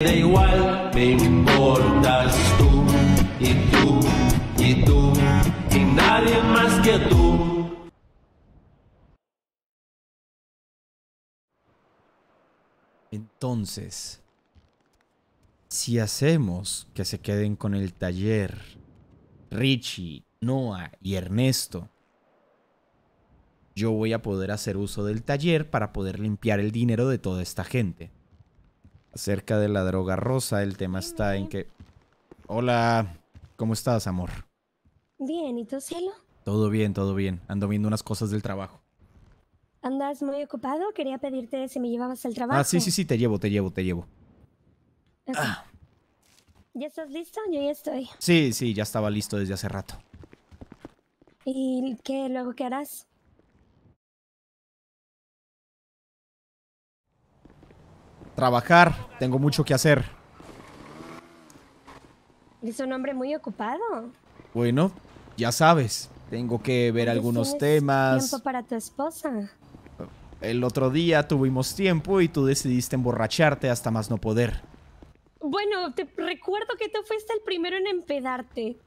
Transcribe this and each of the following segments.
Da igual, me importas tú y tú y tú y nadie más que tú. Entonces, si hacemos que se queden con el taller Richie, Noah y Ernesto, yo voy a poder hacer uso del taller para poder limpiar el dinero de toda esta gente acerca de la droga rosa. El tema está en que... Hola, ¿cómo estás, amor? Bien, ¿y tú, Cielo? Todo bien, todo bien. Ando viendo unas cosas del trabajo. ¿Andas muy ocupado? Quería pedirte si me llevabas al trabajo. Ah, sí, sí, sí, te llevo, te llevo, te llevo. Ah. ¿Ya estás listo? Yo ya estoy. Sí, sí, ya estaba listo desde hace rato. ¿Y qué luego qué harás? trabajar. Tengo mucho que hacer. Es un hombre muy ocupado. Bueno, ya sabes. Tengo que ver algunos temas. tiempo para tu esposa. El otro día tuvimos tiempo y tú decidiste emborracharte hasta más no poder. Bueno, te recuerdo que tú fuiste el primero en empedarte.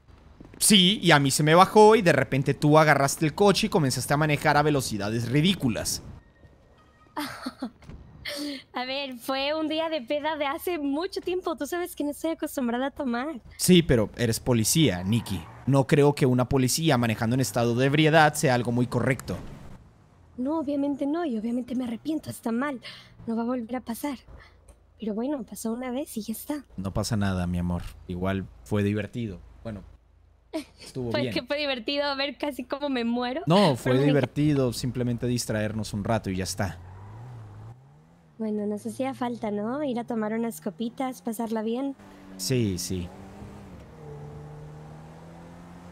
Sí, y a mí se me bajó y de repente tú agarraste el coche y comenzaste a manejar a velocidades ridículas. A ver, fue un día de peda de hace mucho tiempo. Tú sabes que no estoy acostumbrada a tomar. Sí, pero eres policía, Nikki. No creo que una policía manejando en estado de ebriedad sea algo muy correcto. No, obviamente no, y obviamente me arrepiento, está mal. No va a volver a pasar. Pero bueno, pasó una vez y ya está. No pasa nada, mi amor. Igual fue divertido. Bueno, estuvo bien. que fue divertido ver casi como me muero. No, fue divertido simplemente distraernos un rato y ya está. Bueno, nos hacía falta, ¿no? Ir a tomar unas copitas, pasarla bien. Sí, sí.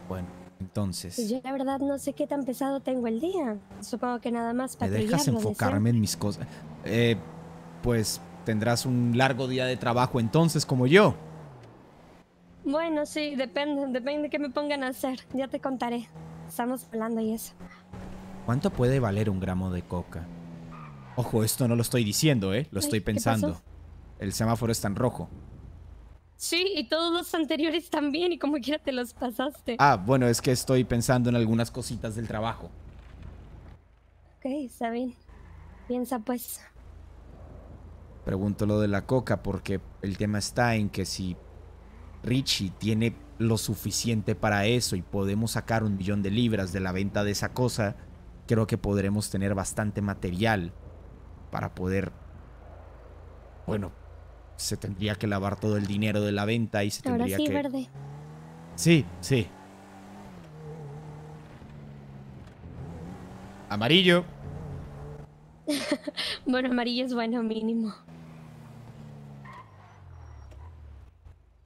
Bueno, entonces. Pues yo la verdad no sé qué tan pesado tengo el día. Supongo que nada más para. ¿Me dejas enfocarme en mis cosas? Eh, pues tendrás un largo día de trabajo entonces, como yo. Bueno, sí, depende, depende de qué me pongan a hacer. Ya te contaré. Estamos hablando y eso. ¿Cuánto puede valer un gramo de coca? Ojo, esto no lo estoy diciendo, ¿eh? Lo estoy pensando. El semáforo está en rojo. Sí, y todos los anteriores también, y como quiera te los pasaste. Ah, bueno, es que estoy pensando en algunas cositas del trabajo. Ok, está bien. Piensa pues. Pregunto lo de la coca porque el tema está en que si Richie tiene lo suficiente para eso y podemos sacar un millón de libras de la venta de esa cosa, creo que podremos tener bastante material para poder, bueno, se tendría que lavar todo el dinero de la venta y se Ahora sí, que... verde. Sí, sí. Amarillo. bueno, amarillo es bueno mínimo.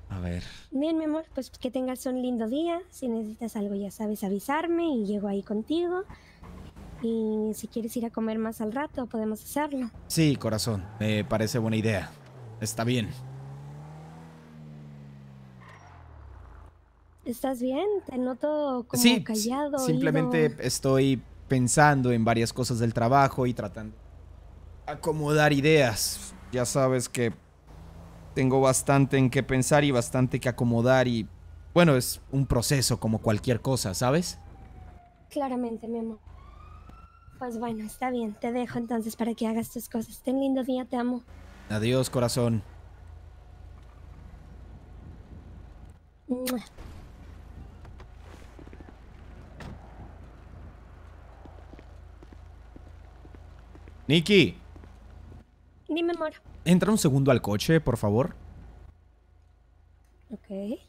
A ver. Bien, mi amor, pues que tengas un lindo día. Si necesitas algo, ya sabes avisarme y llego ahí contigo si quieres ir a comer más al rato, podemos hacerlo. Sí, corazón, me parece buena idea. Está bien. ¿Estás bien? Te noto como sí, callado. Simplemente estoy pensando en varias cosas del trabajo y tratando acomodar ideas. Ya sabes que tengo bastante en qué pensar y bastante que acomodar y bueno, es un proceso como cualquier cosa, ¿sabes? Claramente, mi amor. Pues bueno, está bien, te dejo entonces para que hagas tus cosas. Ten lindo día, te amo. Adiós, corazón. Nikki. Dime, amor. Entra un segundo al coche, por favor. Ok.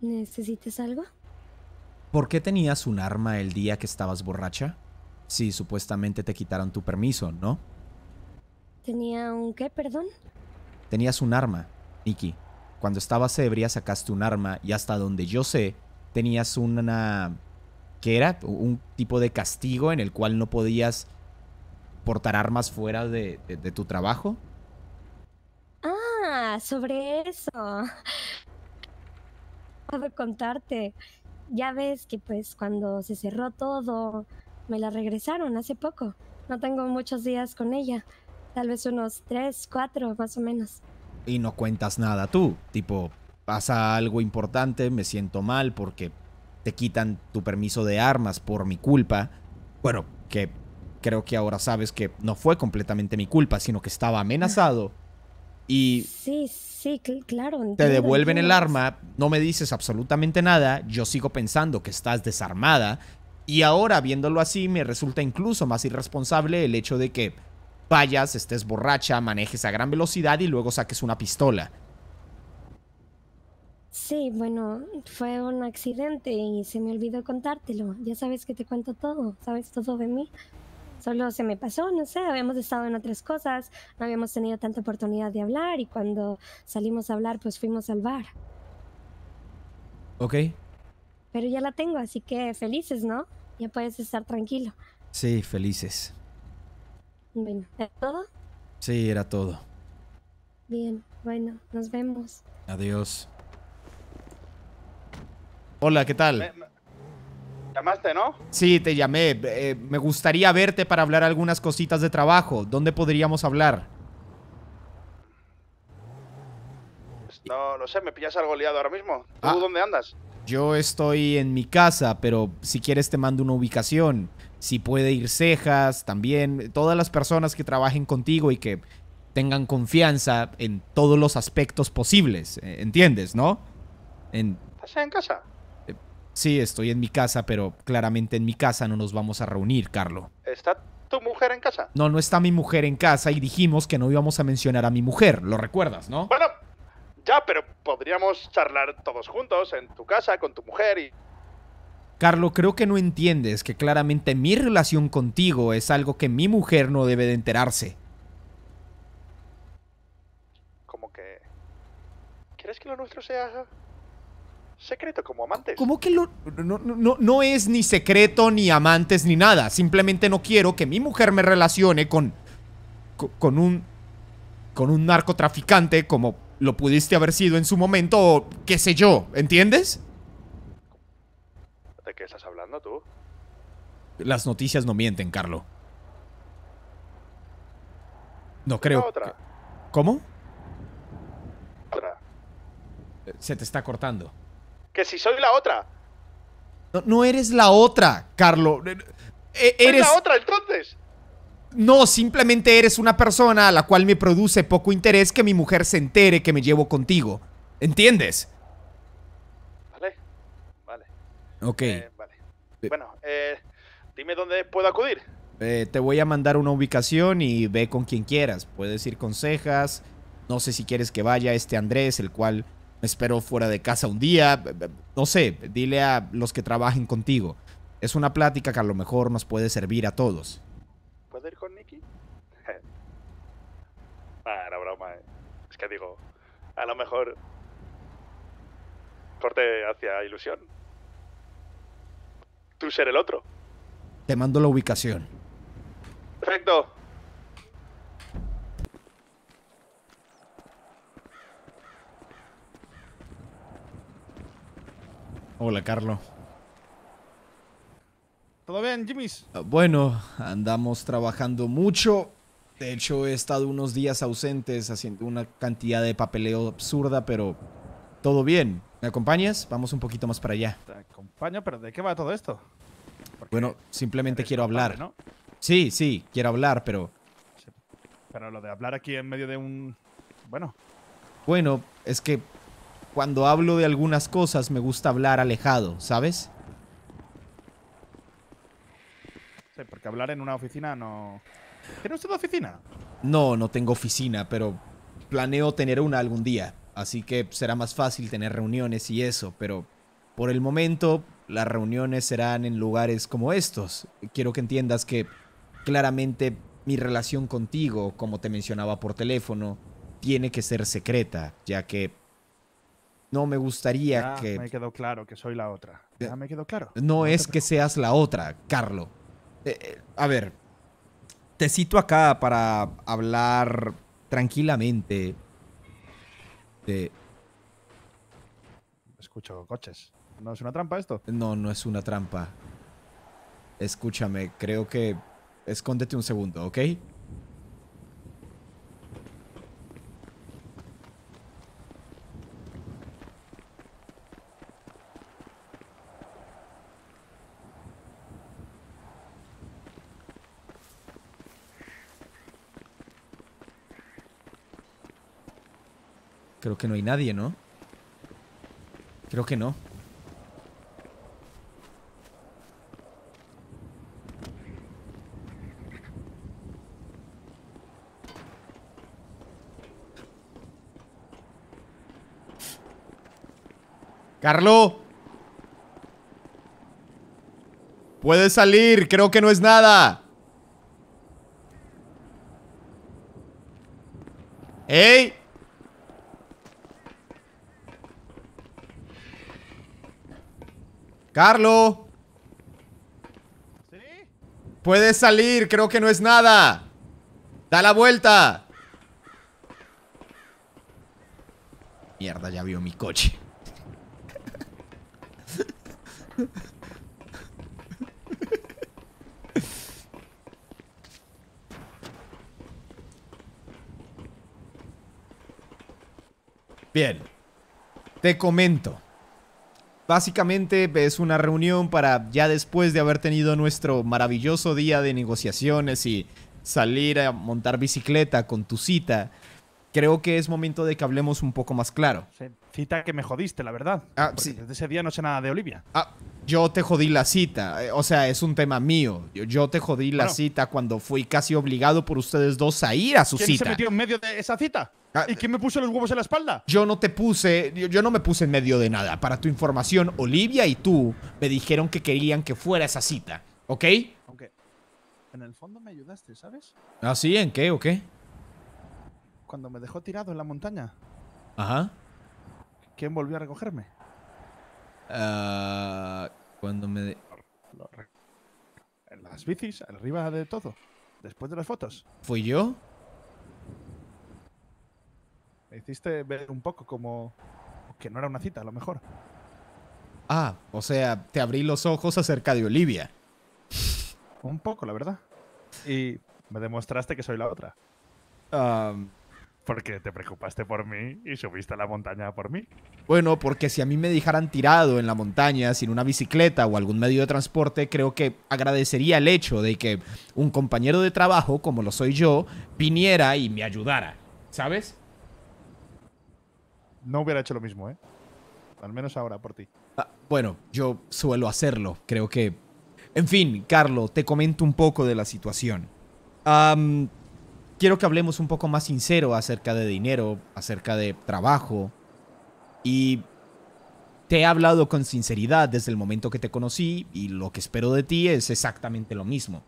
¿Necesitas algo? ¿Por qué tenías un arma el día que estabas borracha? Si supuestamente te quitaron tu permiso, ¿no? ¿Tenía un qué, perdón? Tenías un arma, Nikki. Cuando estabas ebria sacaste un arma y hasta donde yo sé, tenías una... ¿Qué era? Un tipo de castigo en el cual no podías portar armas fuera de, de tu trabajo. Ah, sobre eso puedo contarte. Ya ves que pues cuando se cerró todo, me la regresaron hace poco. No tengo muchos días con ella. Tal vez unos tres, cuatro más o menos. Y no cuentas nada tú. Tipo, pasa algo importante, me siento mal porque te quitan tu permiso de armas por mi culpa. Bueno, que creo que ahora sabes que no fue completamente mi culpa, sino que estaba amenazado. Y... Sí, sí claro. te devuelven el arma, no me dices absolutamente nada, yo sigo pensando que estás desarmada y ahora viéndolo así me resulta incluso más irresponsable el hecho de que vayas, estés borracha, manejes a gran velocidad y luego saques una pistola. Sí, bueno, fue un accidente y se me olvidó contártelo. Ya sabes que te cuento todo, sabes todo de mí. Solo se me pasó, no sé, habíamos estado en otras cosas, no habíamos tenido tanta oportunidad de hablar y cuando salimos a hablar pues fuimos al bar. Ok. Pero ya la tengo, así que felices, ¿no? Ya puedes estar tranquilo. Sí, felices. Bueno, ¿era todo? Sí, era todo. Bien, bueno, nos vemos. Adiós. Hola, ¿qué tal? llamaste, ¿no? Sí, te llamé. Eh, me gustaría verte para hablar algunas cositas de trabajo. ¿Dónde podríamos hablar? no, no sé, me pillas algo liado ahora mismo. ¿Tú ah. dónde andas? Yo estoy en mi casa, pero si quieres te mando una ubicación. Si puede ir Cejas, también. Todas las personas que trabajen contigo y que tengan confianza en todos los aspectos posibles. ¿Entiendes, no? En... en casa? Sí, estoy en mi casa, pero claramente en mi casa no nos vamos a reunir, Carlo. ¿Está tu mujer en casa? No, no está mi mujer en casa y dijimos que no íbamos a mencionar a mi mujer, lo recuerdas, ¿no? Bueno, ya, pero podríamos charlar todos juntos en tu casa, con tu mujer y... Carlo, creo que no entiendes que claramente mi relación contigo es algo que mi mujer no debe de enterarse. ¿Cómo que... ¿Quieres que lo nuestro sea secreto como amantes. ¿Cómo que lo.? No, es ni secreto, ni amantes, ni nada. Simplemente no quiero que mi mujer me relacione con. con, un. con un narcotraficante como lo pudiste haber sido en su momento o qué sé yo, ¿entiendes? ¿De qué estás hablando tú? Las noticias no mienten, Carlo. No creo. ¿Cómo? Eh, se te está cortando. Que si soy la otra. No, eres la otra, Carlo. E, e, eres la otra entonces. No, simplemente eres una persona a la cual me produce poco interés que mi mujer se entere que me llevo contigo. ¿Entiendes? Vale, vale. Ok. Eh, vale. Bueno, eh, dime dónde puedo acudir. Eh, te voy a mandar una ubicación y ve con quien quieras. Puedes ir con cejas. No sé si quieres que vaya este Andrés, el cual me espero fuera de casa un día, no sé, dile a los que trabajen contigo. Es una plática que a lo mejor nos puede servir a todos. ¿Puedo ir con Nicky? ah, broma. Eh. Es que digo, a lo mejor corte hacia ilusión. Tú ser el otro. Te mando la ubicación. Perfecto. Hola, Carlos. ¿Todo bien, Jimmy? Ah, bueno, andamos trabajando mucho. De hecho, he estado unos días ausentes haciendo una cantidad de papeleo absurda, pero todo bien. ¿Me acompañas? Vamos un poquito más para allá. Te acompaño, pero ¿de qué va todo esto? bueno, simplemente quiero hablar. Sí, sí, quiero hablar, pero... pero lo de hablar aquí en medio de un... Bueno. Bueno, es que cuando hablo de algunas cosas me gusta hablar alejado, ¿sabes? Sí, porque hablar en una oficina no... ¿Tiene usted oficina? No, no tengo oficina, pero planeo tener una algún día. Así que será más fácil tener reuniones y eso, pero por el momento las reuniones serán en lugares como estos. Quiero que entiendas que claramente mi relación contigo, como te mencionaba por teléfono, tiene que ser secreta, ya que no me gustaría que. Me quedó claro que soy la otra. Ya me quedó claro. No, es que seas la otra, Carlo. Eh, eh, a ver, te cito acá para hablar tranquilamente de. Escucho coches. ¿No es una trampa esto? No, no es una trampa. Escúchame, creo que. Escóndete un segundo, ¿ok? Creo que no hay nadie, ¿no? Creo que no. Carlo. ¡Puede salir, creo que no es nada. ¡Ey! Carlo. ¿Sí? Puedes salir, creo que no es nada. Da la vuelta. Mierda, ya vio mi coche. Bien. Te comento. Básicamente es una reunión para ya después de haber tenido nuestro maravilloso día de negociaciones y salir a montar bicicleta con tu cita, creo que es momento de que hablemos un poco más claro cita que me jodiste, la verdad. Ah, sí. Desde ese día no sé nada de Olivia. Ah, yo te jodí la cita. Eh, o sea, es un tema mío. Yo, te jodí la cita cuando fui casi obligado por ustedes dos a ir a su cita. ¿Quién se metió en medio de esa cita? Ah, ¿Y quién me puso los huevos en la espalda? Yo no te puse, yo, no me puse en medio de nada. Para tu información, Olivia y tú me dijeron que querían que fuera esa cita, ¿ok? Aunque en el fondo me ayudaste, ¿sabes? ¿Ah, sí? ¿En qué o qué? Cuando me dejó tirado en la montaña. Ajá. ¿Quién volvió a recogerme? Ah, cuando me... En las bicis, arriba de todo. Después de las fotos. ¿Fui yo? Me hiciste ver un poco como que no era una cita, a lo mejor. Ah, o sea, te abrí los ojos acerca de Olivia. Un poco, la verdad. Y me demostraste que soy la otra. Ah, porque te preocupaste por mí y subiste a la montaña por mí. Bueno, porque si a mí me dejaran tirado en la montaña sin una bicicleta o algún medio de transporte, creo que agradecería el hecho de que un compañero de trabajo, como lo soy yo, viniera y me ayudara. ¿Sabes? No hubiera hecho lo mismo, ¿eh? Al menos ahora por ti. Ah, bueno, yo suelo hacerlo. Creo que... En fin, Carlos, te comento un poco de la situación. Um, quiero que hablemos un poco más sincero acerca de dinero, acerca de trabajo. Y te he hablado con sinceridad desde el momento que te conocí y lo que espero de ti es exactamente lo mismo.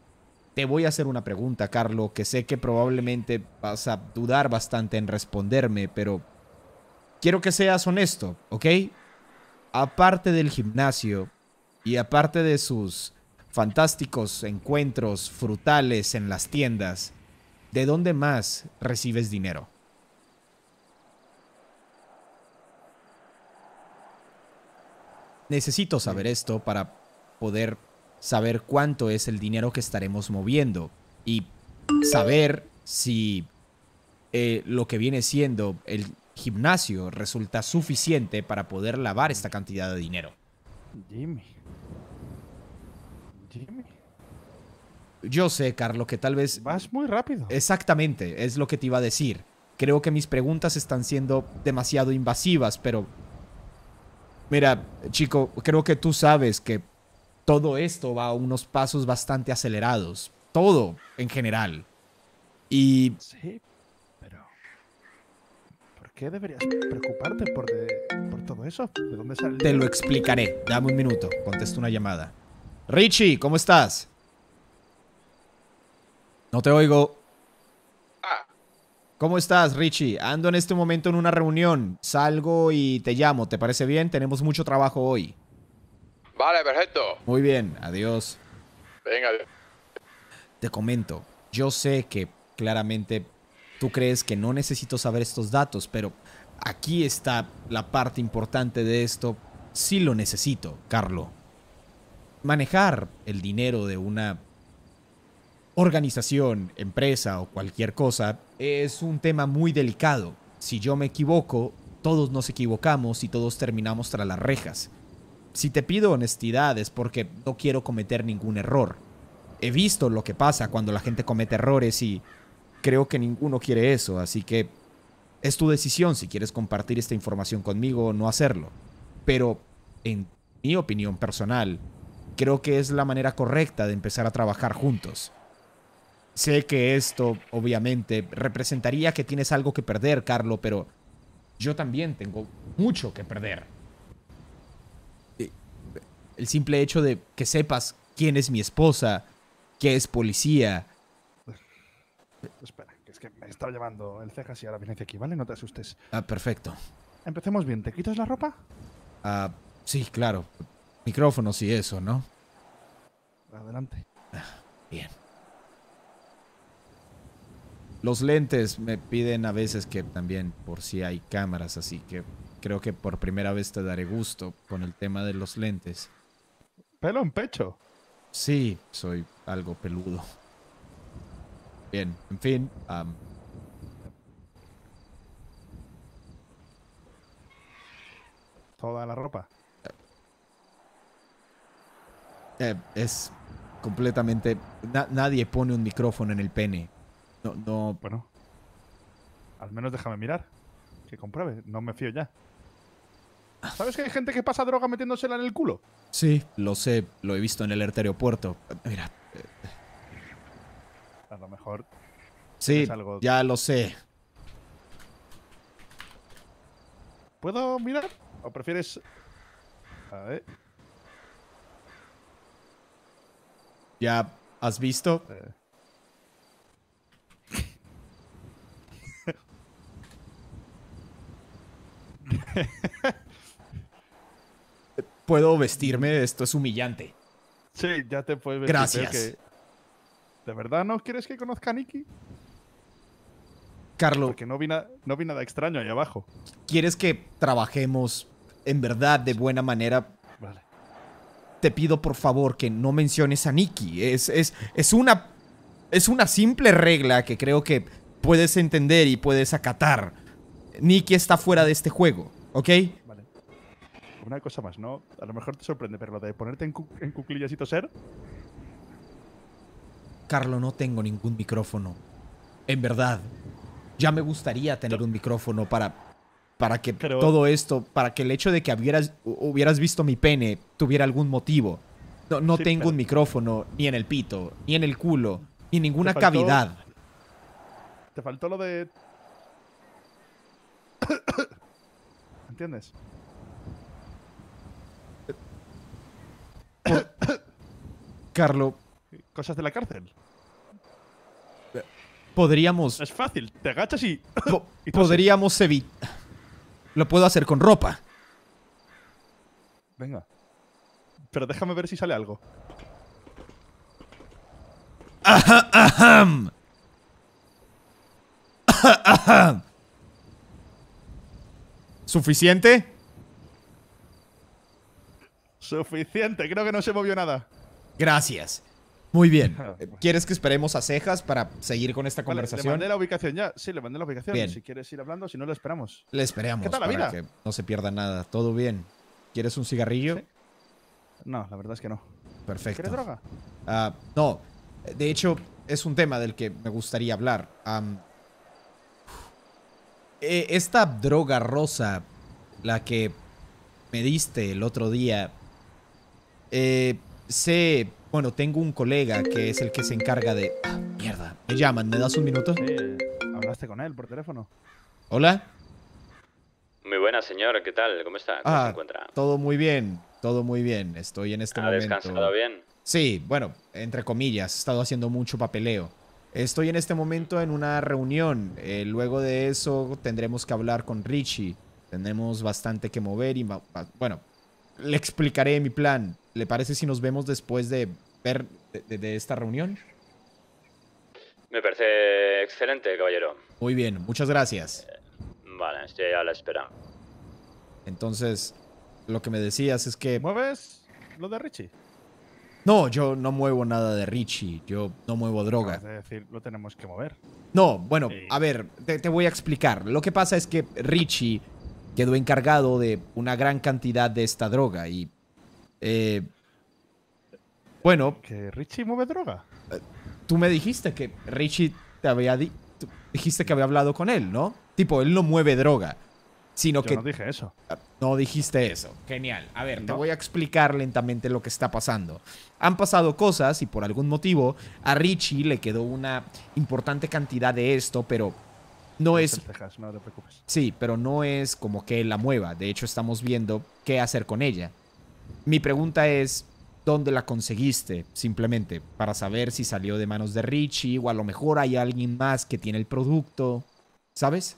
Te voy a hacer una pregunta, Carlo, que sé que probablemente vas a dudar bastante en responderme, pero quiero que seas honesto, ¿ok? Aparte del gimnasio y aparte de sus fantásticos encuentros frutales en las tiendas, ¿de dónde más recibes dinero? Necesito saber esto para poder saber cuánto es el dinero que estaremos moviendo y saber si eh, lo que viene siendo el gimnasio resulta suficiente para poder lavar esta cantidad de dinero. Yo sé, Carlos, que tal vez... Vas muy rápido. Exactamente, es lo que te iba a decir. Creo que mis preguntas están siendo demasiado invasivas, pero... Mira, chico, creo que tú sabes que todo esto va a unos pasos bastante acelerados. Todo, en general. Y... Sí, pero... ¿Por qué deberías preocuparte por, todo eso? Te lo explicaré. Dame un minuto. Contesto una llamada. Richie, ¿cómo estás? No te oigo. Ah. ¿Cómo estás, Richie? Ando en este momento en una reunión. Salgo y te llamo. ¿Te parece bien? Tenemos mucho trabajo hoy. Vale, perfecto. Muy bien, adiós. Venga. Te comento, yo sé que claramente tú crees que no necesito saber estos datos, pero aquí está la parte importante de esto. Sí lo necesito, Carlo. Manejar el dinero de una organización, empresa o cualquier cosa, es un tema muy delicado. Si yo me equivoco, todos nos equivocamos y todos terminamos tras las rejas. Si te pido honestidad es porque no quiero cometer ningún error. He visto lo que pasa cuando la gente comete errores y creo que ninguno quiere eso, así que es tu decisión si quieres compartir esta información conmigo o no hacerlo. Pero, en mi opinión personal, creo que es la manera correcta de empezar a trabajar juntos. Sé que esto, obviamente, representaría que tienes algo que perder, Carlo, pero yo también tengo mucho que perder. Eh, el simple hecho de que sepas quién es mi esposa, que es policía. Espera, es que me está llamando el cejas y ahora viene aquí, ¿vale? No te asustes. Ah, perfecto. Empecemos bien. ¿Te quitas la ropa? Ah, sí, claro. Micrófonos y eso, ¿no? Adelante. Ah, bien. Los lentes me piden a veces que también por si hay cámaras, así que creo que por primera vez te daré gusto con el tema de los lentes. ¿Pelo en pecho? Sí, soy algo peludo. Bien, en fin. Toda la ropa. Eh, es completamente... nadie pone un micrófono en el pene. No, no. Bueno. Al menos déjame mirar. Que compruebe. No me fío ya. ¿Sabes que hay gente que pasa droga metiéndosela en el culo? Sí, lo sé. Lo he visto en el aeropuerto. Mira. A lo mejor. Sí, ya lo sé. ¿Puedo mirar? ¿O prefieres.? A ver. ¿Ya has visto? Eh. Puedo vestirme, esto es humillante. Sí, ya te puedes vestir. Gracias. ¿De verdad no quieres que conozca a Niki? Carlos. Porque no vi, no nada extraño ahí abajo. ¿Quieres que trabajemos en verdad de buena manera? Te pido por favor que no menciones a Nicky. Es, es, es, una, es una simple regla que creo que puedes entender y puedes acatar. Nicky está fuera de este juego, ¿ok? Vale. Una cosa más, ¿no? A lo mejor te sorprende, pero lo de ponerte en, cuclillas y toser. Carlo, no tengo ningún micrófono. En verdad. Ya me gustaría tener un micrófono para para que todo esto, para que el hecho de que hubieras, hubieras visto mi pene tuviera algún motivo. No, tengo un micrófono ni en el pito, ni en el culo, ni ninguna cavidad. Te faltó lo de ¿Entiendes? Carlo. Cosas de la cárcel. Podríamos. Es fácil, te agachas y. y podríamos evitar. Lo puedo hacer con ropa. Venga. Pero déjame ver si sale algo. Ajá, ajá. Ajá, ¿Suficiente? Suficiente, creo que no se movió nada. Gracias. Muy bien. ¿Quieres que esperemos a cejas para seguir con esta conversación? le mandé la ubicación ya. Sí, le mandé la ubicación. Bien. Si quieres ir hablando, si no, lo esperamos. Le esperamos. ¿Qué tal la para vida? Que no se pierda nada. Todo bien. ¿Quieres un cigarrillo? No, la verdad es que no. Perfecto. ¿Quieres droga? Ah, no. De hecho, es un tema del que me gustaría hablar eh, esta droga rosa, la que me diste el otro día, eh, sé, bueno, tengo un colega que es el que se encarga de... Ah, mierda, me llaman, ¿me das un minuto? hablaste con él por teléfono. Hola. Muy buena señora, ¿qué tal? ¿Cómo está? ¿Cómo ah, se encuentra? Todo muy bien, todo muy bien. Estoy en este momento. ¿Ha descansado bien? Sí, bueno, entre comillas, he estado haciendo mucho papeleo. Estoy en este momento en una reunión. Eh, luego de eso tendremos que hablar con Richie. Tenemos bastante que mover y... Bueno, le explicaré mi plan. ¿Le parece si nos vemos después de ver de, esta reunión? Me parece excelente, caballero. Muy bien, muchas gracias. Eh, vale, estoy a la espera. Entonces, lo que me decías es que... ¿Mueves lo de Richie? No, yo no muevo nada de Richie, yo no muevo droga. Es decir, lo tenemos que mover. No, bueno, a ver, te, voy a explicar. Lo que pasa es que Richie quedó encargado de una gran cantidad de esta droga y... Eh, bueno... ¿Que Richie mueve droga? Eh, tú me dijiste que Richie te había... dijiste que había hablado con él, ¿no? Tipo, él no mueve droga que. No dije eso. No dijiste eso. Genial. A ver, te voy a explicar lentamente lo que está pasando. Han pasado cosas y por algún motivo a Richie le quedó una importante cantidad de esto, pero no es. no te preocupes. Sí, pero no es como que la mueva. De hecho, estamos viendo qué hacer con ella. Mi pregunta es: ¿dónde la conseguiste? Simplemente para saber si salió de manos de Richie o a lo mejor hay alguien más que tiene el producto. ¿Sabes?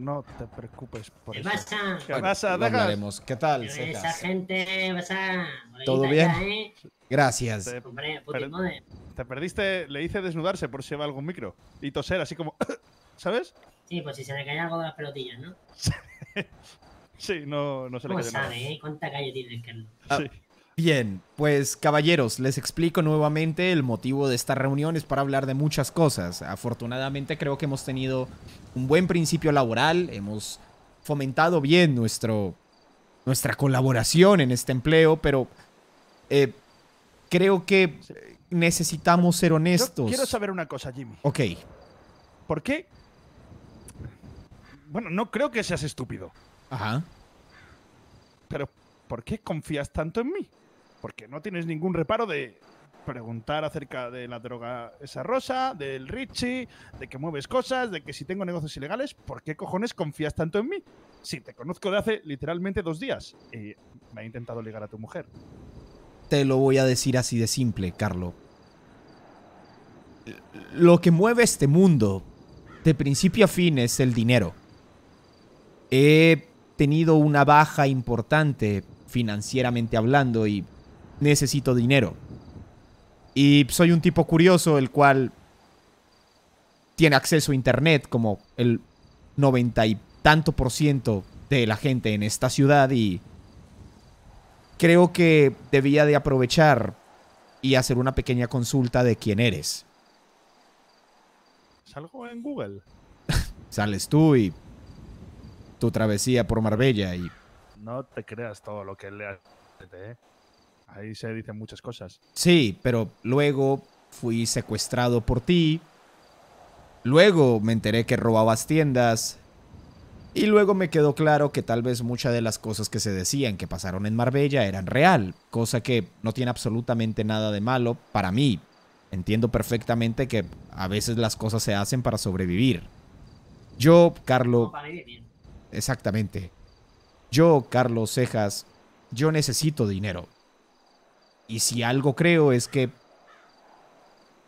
No te preocupes por ¿Qué eso. Pasa? ¿Qué pasa? ¿Qué tal? Esa gente, pasa. ¿Todo bien? ¿eh? Gracias. Te, Hombre, mode. te perdiste, le hice desnudarse por si lleva algún micro. Y toser, así como. ¿Sabes? Sí, pues si se le cae algo de las pelotillas, ¿no? sí, no, se le cae eh? ¿Cuánta calle tiene el canal? Ah, bien, pues caballeros, les explico nuevamente el motivo de esta reunión es para hablar de muchas cosas. Afortunadamente creo que hemos tenido un buen principio laboral, hemos fomentado bien nuestro, nuestra colaboración en este empleo, pero eh, creo que necesitamos ser honestos. quiero saber una cosa, Jimmy. Ok. ¿Por qué? Bueno, no creo que seas estúpido. Ajá. Pero, ¿por qué confías tanto en mí? Porque no tienes ningún reparo de preguntar acerca de la droga esa rosa, del Richie, de que mueves cosas, de que si tengo negocios ilegales, ¿por qué cojones confías tanto en mí? Si te conozco de hace literalmente dos días y me ha intentado ligar a tu mujer. Te lo voy a decir así de simple, Carlo. Lo que mueve este mundo, de principio a fin, es el dinero. He tenido una baja importante financieramente hablando y necesito dinero y soy un tipo curioso, el cual tiene acceso a Internet como el noventa y tanto por ciento de la gente en esta ciudad y creo que debía de aprovechar y hacer una pequeña consulta de quién eres. ¿Salgo en Google? Sales tú y tu travesía por Marbella y... No te creas todo lo que leas. ¿eh? ahí se dicen muchas cosas. Sí, pero luego fui secuestrado por ti. Luego me enteré que robabas tiendas. Y luego me quedó claro que tal vez muchas de las cosas que se decían que pasaron en Marbella eran real, cosa que no tiene absolutamente nada de malo para mí. Entiendo perfectamente que a veces las cosas se hacen para sobrevivir. Yo, Carlos... Exactamente. Yo, Carlos Cejas, yo necesito dinero. Y si algo creo es que,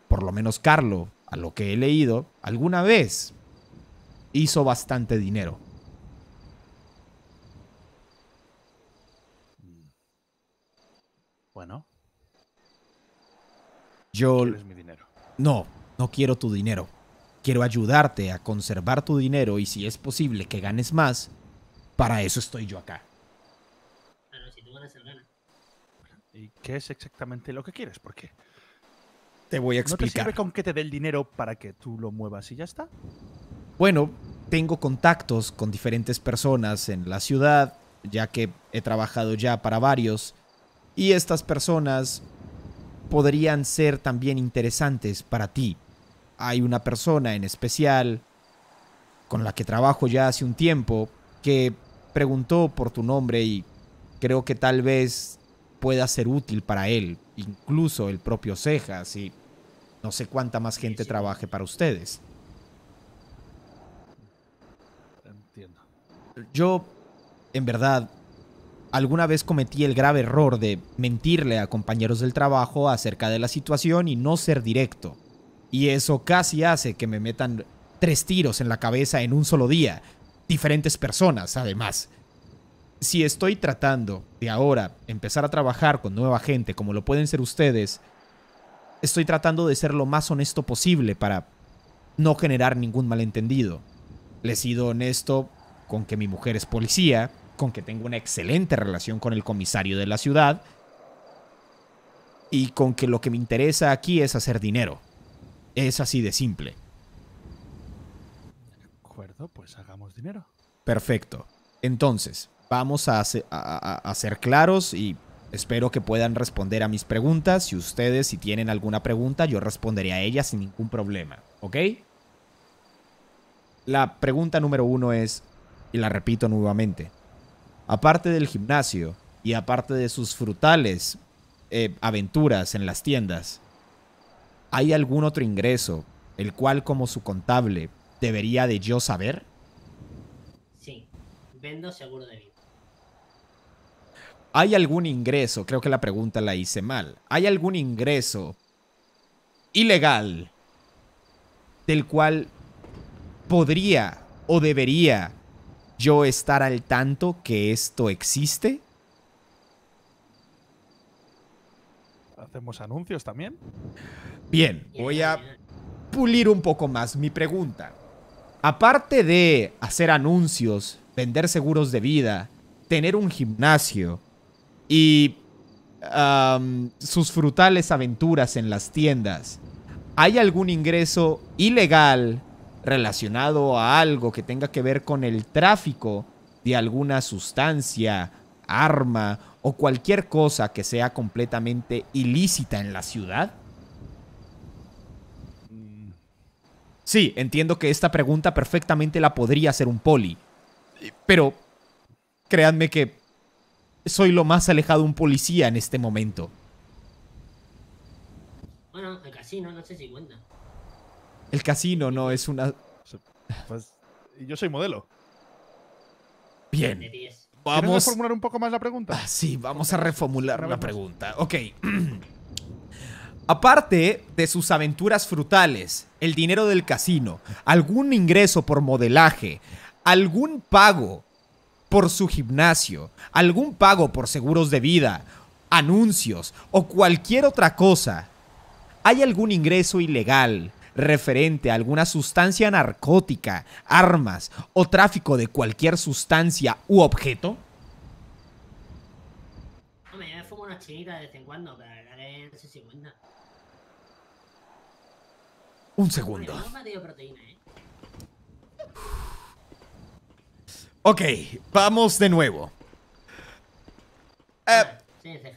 por lo menos Carlo, a lo que he leído, alguna vez hizo bastante dinero. Bueno. Yo... No, no quiero tu dinero. Quiero ayudarte a conservar tu dinero y si es posible que ganes más, para eso estoy yo acá. y qué es exactamente lo que quieres, qué? te voy a explicar. ¿No con que te dé el dinero para que tú lo muevas y ya está? Bueno, tengo contactos con diferentes personas en la ciudad, ya que he trabajado ya para varios, y estas personas podrían ser también interesantes para ti. Hay una persona en especial con la que trabajo ya hace un tiempo que preguntó por tu nombre y creo que tal vez pueda ser útil para él, incluso el propio Cejas y no sé cuánta más gente trabaje para ustedes. Yo, en verdad, alguna vez cometí el grave error de mentirle a compañeros del trabajo acerca de la situación y no ser directo. Y eso casi hace que me metan tres tiros en la cabeza en un solo día. Diferentes personas, además si estoy tratando de ahora empezar a trabajar con nueva gente, como lo pueden ser ustedes, estoy tratando de ser lo más honesto posible para no generar ningún malentendido. Le he sido honesto con que mi mujer es policía, con que tengo una excelente relación con el comisario de la ciudad y con que lo que me interesa aquí es hacer dinero. Es así de simple. De acuerdo, pues hagamos dinero. Perfecto. Entonces, Vamos a, ser claros y Espero que puedan responder a mis preguntas. Si ustedes, si tienen alguna pregunta, yo responderé a ella sin ningún problema. ¿Ok? La pregunta número uno es, y la repito nuevamente, aparte del gimnasio y aparte de sus frutales eh, aventuras en las tiendas, ¿hay algún otro ingreso el cual como su contable debería de yo saber? Sí, vendo seguro de vida. ¿Hay algún ingreso? Creo que la pregunta la hice mal. ¿Hay algún ingreso ilegal del cual podría o debería yo estar al tanto que esto existe? ¿Hacemos anuncios también? Bien, voy a pulir un poco más mi pregunta. Aparte de hacer anuncios, vender seguros de vida, tener un gimnasio, y sus frutales aventuras en las tiendas, ¿hay algún ingreso ilegal relacionado a algo que tenga que ver con el tráfico de alguna sustancia, arma o cualquier cosa que sea completamente ilícita en la ciudad? Sí, entiendo que esta pregunta perfectamente la podría hacer un poli, pero créanme que soy lo más alejado de un policía en este momento. Bueno, el casino, no sé si cuenta. El casino no es una. Pues, yo soy modelo. Bien. Vamos a reformular un poco más la pregunta. Ah, sí, vamos a reformular la pregunta. Ok. Aparte de sus aventuras frutales, el dinero del casino, algún ingreso por modelaje, algún pago por su gimnasio, algún pago por seguros de vida, anuncios o cualquier otra cosa. Hay algún ingreso ilegal referente a alguna sustancia narcótica, armas o tráfico de cualquier sustancia u objeto? Un segundo. Ok, vamos de nuevo. Eh, eh,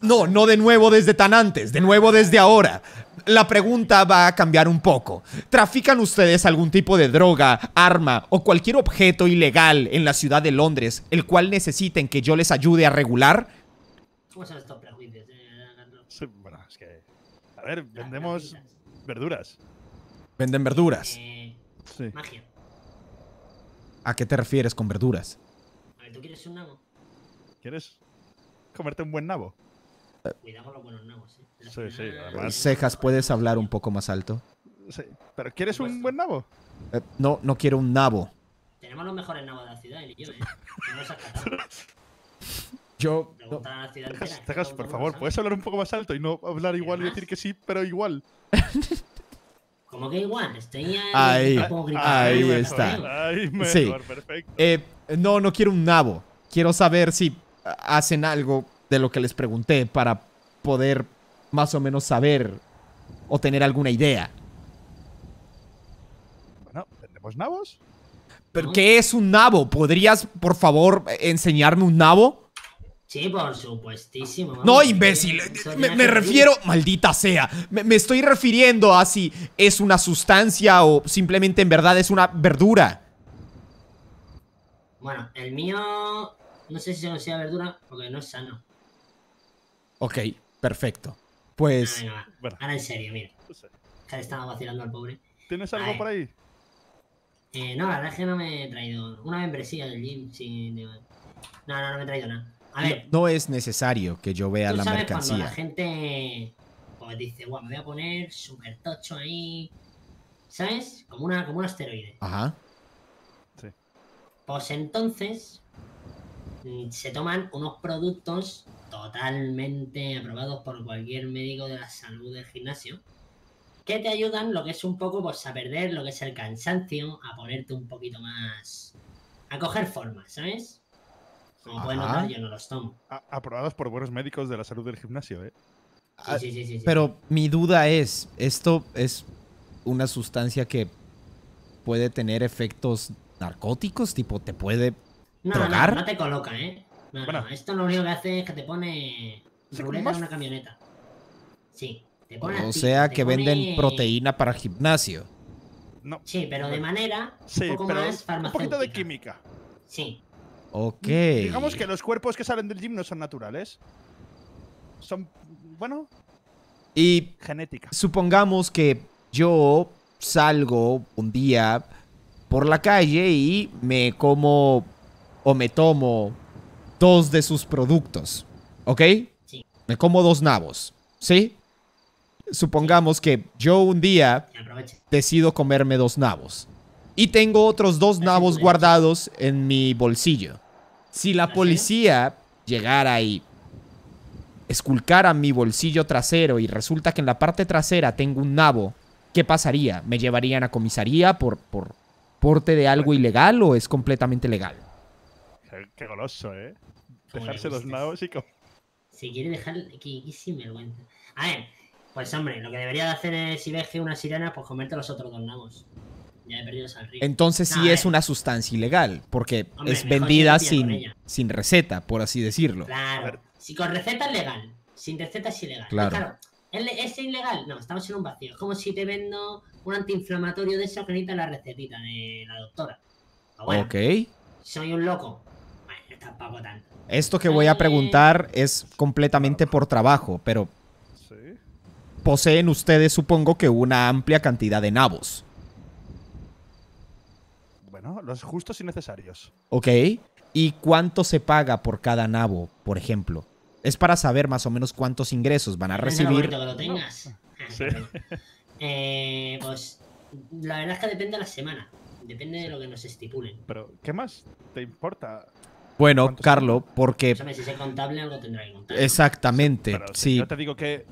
no, no de nuevo desde tan antes, de nuevo desde ahora. La pregunta va a cambiar un poco. ¿Trafican ustedes algún tipo de droga, arma o cualquier objeto ilegal en la ciudad de Londres, el cual necesiten que yo les ayude a regular? Eh, bueno, es que. A ver, vendemos verduras. Venden verduras. sí. Magia. ¿A qué te refieres con verduras? A ver, ¿tú quieres un nabo? ¿Quieres comerte un buen nabo? Cuidado con los buenos nabos, ¿eh? ¿sí? Sí, sí, sí, además. Cejas, ¿puedes hablar un poco más alto? Sí, pero ¿quieres un buen nabo? Eh, no, no quiero un nabo. Tenemos los mejores nabos de la ciudad, y ¿eh? yo, ¿eh? No los Yo. Cejas, por favor, ¿puedes hablar un poco más alto y no hablar igual y decir que sí, pero igual? como que igual, ahí. ahí está. sí. Eh, no, no quiero un nabo. Quiero saber si hacen algo de lo que les pregunté para poder más o menos saber o tener alguna idea. Bueno, ¿tenemos nabos? ¿Pero qué es un nabo? ¿Podrías, por favor, enseñarme un nabo? Sí, por supuestísimo. No, imbécil. Me, refiero, maldita sea. Me, estoy refiriendo a si es una sustancia o simplemente en verdad es una verdura. Bueno, el mío. No sé si sea verdura porque no es sano. Ok, perfecto. Pues. Ah, ahora en serio, mira. Que le estaba vacilando al pobre. ¿Tienes algo por ahí? Eh, no, la verdad es que no me he traído. Una membresía del gym, No, no, no me he traído nada no es necesario que yo vea la sabes mercancía. Cuando la gente pues, dice, me voy a poner súper tocho ahí. ¿Sabes? Como, una, como un asteroide. Ajá. Sí. Pues entonces mm, se toman unos productos totalmente aprobados por cualquier médico de la salud del gimnasio que te ayudan lo que es un poco pues, a perder lo que es el cansancio, a ponerte un poquito más, a coger forma, ¿sabes? Como yo no los tomo. aprobados por buenos médicos de la salud del gimnasio, ¿eh? Ah, sí, sí, sí, pero mi duda es, ¿esto es una sustancia que puede tener efectos narcóticos? Tipo, ¿te puede no, drogar? No, ¿eh? no te coloca, ¿eh? No, bueno. no, esto lo único que hace es que te pone ruleta en una camioneta. Sí, te pone O sea, que venden proteína para gimnasio. No. Sí, pero de manera un poco más farmacéutica. Un poquito de química. Sí, Ok. Digamos que los cuerpos que salen del gym no son naturales. Son, bueno, y genética. Supongamos que yo salgo un día por la calle y me como o me tomo dos de sus productos, ¿ok? Sí. Me como dos nabos, ¿sí? Supongamos que yo un día decido comerme dos nabos y tengo otros dos nabos guardados en mi bolsillo. Si la policía llegara y esculcara mi bolsillo trasero y resulta que en la parte trasera tengo un nabo, ¿qué pasaría? ¿Me llevarían a comisaría por, por porte de algo ilegal o es completamente legal? Qué goloso, ¿eh? Dejarse los nabos y... Si quiere dejar... Qué, qué A ver, pues hombre, lo que debería de hacer es, si veje una sirena, pues comerte los otros dos nabos. Entonces sí es eh. una sustancia ilegal, porque es vendida sin, sin receta, por así decirlo. Claro. Si con receta es legal, sin receta es ilegal. Pues claro. ¿Es, ilegal? No, estamos en un vacío. Es como si te vendo un antiinflamatorio de eso que necesita la recetita de la doctora. Pues ok. Soy un loco. Bueno, Esto que voy a preguntar es completamente por trabajo, pero... ¿Sí? Poseen ustedes, supongo que, una amplia cantidad de nabos. Los justos y necesarios. Ok. ¿Y cuánto se paga por cada nabo, por ejemplo? Es para saber más o menos cuántos ingresos van a recibir. Que lo tengas. Ah, eh, pues la verdad es que depende de la semana. Depende de lo que nos estipulen. Pero, ¿qué más te importa? Bueno, Carlos, porque. si contable, algo Exactamente. Si te digo que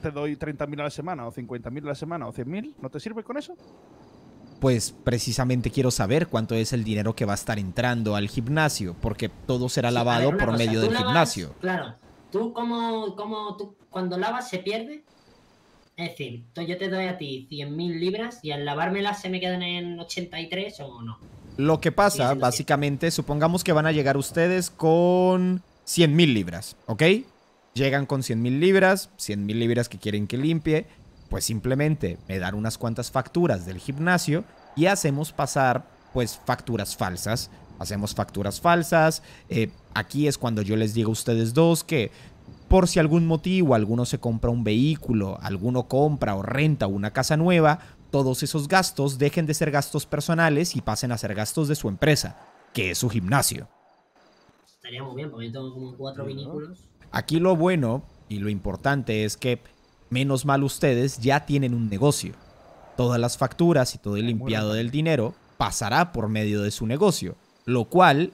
te doy 30.000 a la semana, o 50.000 a la semana, o 100.000, ¿no te sirve con eso? pues precisamente quiero saber cuánto es el dinero que va a estar entrando al gimnasio, porque todo será lavado por medio del gimnasio. Claro, tú como, tú, cuando lavas se pierde. Es decir, yo te doy a ti 100.000 libras y al lavármelas se me quedan en 83 o no. Lo que pasa, básicamente, supongamos que van a llegar ustedes con 100.000 libras, ¿ok? Llegan con 100.000 libras, 100.000 libras que quieren que limpie pues simplemente me dan unas cuantas facturas del gimnasio y hacemos pasar pues facturas falsas. Hacemos facturas falsas. Eh, aquí es cuando yo les digo a ustedes dos que por si algún motivo alguno se compra un vehículo, alguno compra o renta una casa nueva, todos esos gastos dejen de ser gastos personales y pasen a ser gastos de su empresa, que es su gimnasio. Estaría bien, porque yo tengo como cuatro vehículos. Aquí lo bueno y lo importante es que Menos mal ustedes ya tienen un negocio. Todas las facturas y todo el limpiado del dinero pasará por medio de su negocio, lo cual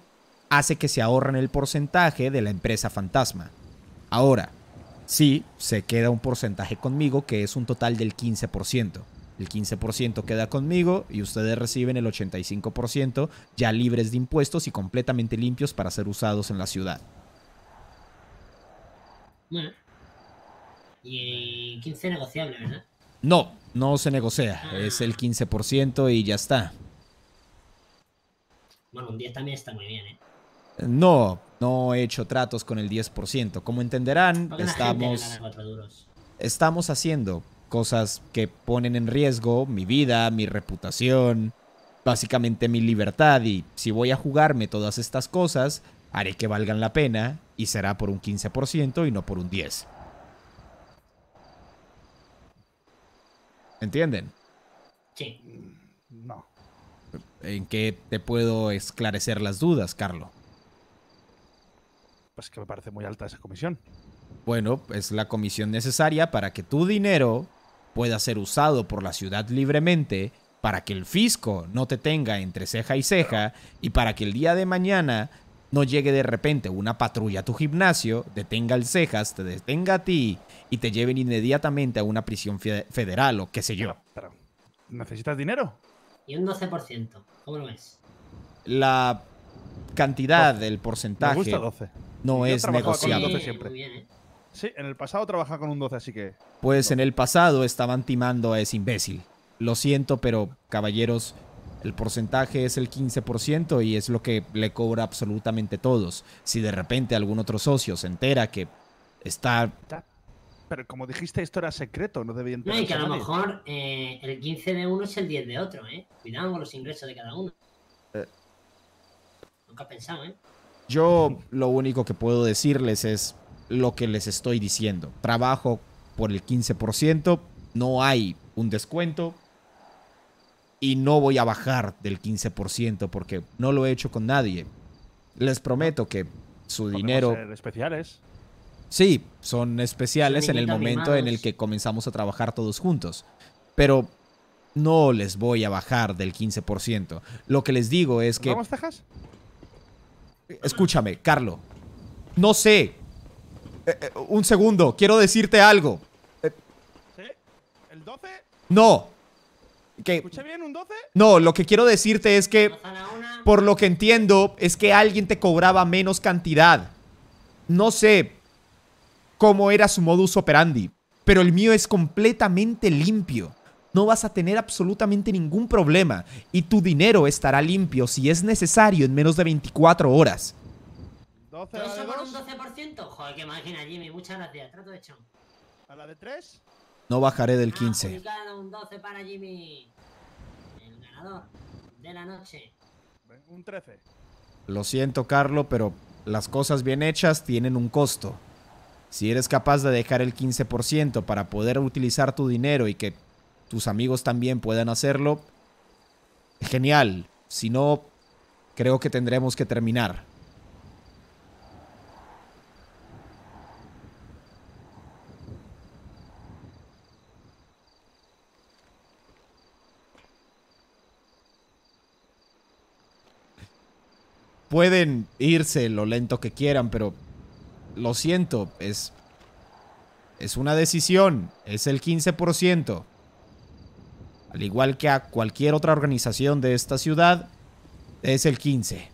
hace que se ahorren el porcentaje de la empresa fantasma. Ahora, sí, se queda un porcentaje conmigo que es un total del 15%. El 15% queda conmigo y ustedes reciben el 85% ya libres de impuestos y completamente limpios para ser usados en la ciudad. Y 15 negociable, ¿verdad? No, no se negocia. Ah. Es el 15% y ya está. Bueno, un 10 también está muy bien, ¿eh? No, no he hecho tratos con el 10%. Como entenderán, estamos, estamos haciendo cosas que ponen en riesgo mi vida, mi reputación, básicamente mi libertad y si voy a jugarme todas estas cosas, haré que valgan la pena y será por un 15% y no por un 10%. ¿Entienden? Sí. No. ¿En qué te puedo esclarecer las dudas, Carlo? Pues que me parece muy alta esa comisión. Bueno, es la comisión necesaria para que tu dinero pueda ser usado por la ciudad libremente, para que el fisco no te tenga entre ceja y ceja, y para que el día de mañana no llegue de repente una patrulla a tu gimnasio, detenga el cejas, te detenga a ti y te lleven inmediatamente a una prisión federal o qué sé yo. Ah, ¿Necesitas dinero? Y un 12%, ¿cómo lo ves? La cantidad, del el porcentaje, Me gusta 12. no es negociable. siempre. Eh. Sí, en el pasado trabajaba con un 12, así que... Pues en el pasado estaban timando a ese imbécil. Lo siento, pero caballeros, el porcentaje es el 15% y es lo que le cobra absolutamente todos. Si de repente algún otro socio se entera que está... Pero como dijiste, esto era secreto, no debía No, y que a, lo mejor eh, el 15 de uno es el 10 de otro, ¿eh? Cuidado los ingresos de cada uno. Eh. Nunca he pensado, ¿eh? Yo lo único que puedo decirles es lo que les estoy diciendo. Trabajo por el 15%, no hay un descuento, y no voy a bajar del 15% porque no lo he hecho con nadie. Les prometo que su dinero... Especiales. Sí, son especiales en el momento en el que comenzamos a trabajar todos juntos. Pero no les voy a bajar del 15%. Lo que les digo es que... Escúchame, Carlo. No sé. Eh, eh, un segundo, quiero decirte algo. ¿Sí? ¿El 12? No, ¿Escucha bien un 12? No, lo que quiero decirte es que, por lo que entiendo, es que alguien te cobraba menos cantidad. No sé cómo era su modus operandi, pero el mío es completamente limpio. No vas a tener absolutamente ningún problema y tu dinero estará limpio si es necesario en menos de 24 horas. 12 ¿Todo un 12%? Joder, qué máquina, Jimmy. Muchas gracias. Trato de chon. ¿A la de 3? No bajaré del 15. Lo siento, Carlo, pero las cosas bien hechas tienen un costo. Si eres capaz de dejar el 15% para poder utilizar tu dinero y que tus amigos también puedan hacerlo, genial. Si no, creo que tendremos que terminar. Pueden irse lo lento que quieran, pero lo siento, es es una decisión, es el 15%. Al igual que a cualquier otra organización de esta ciudad, es el 15%.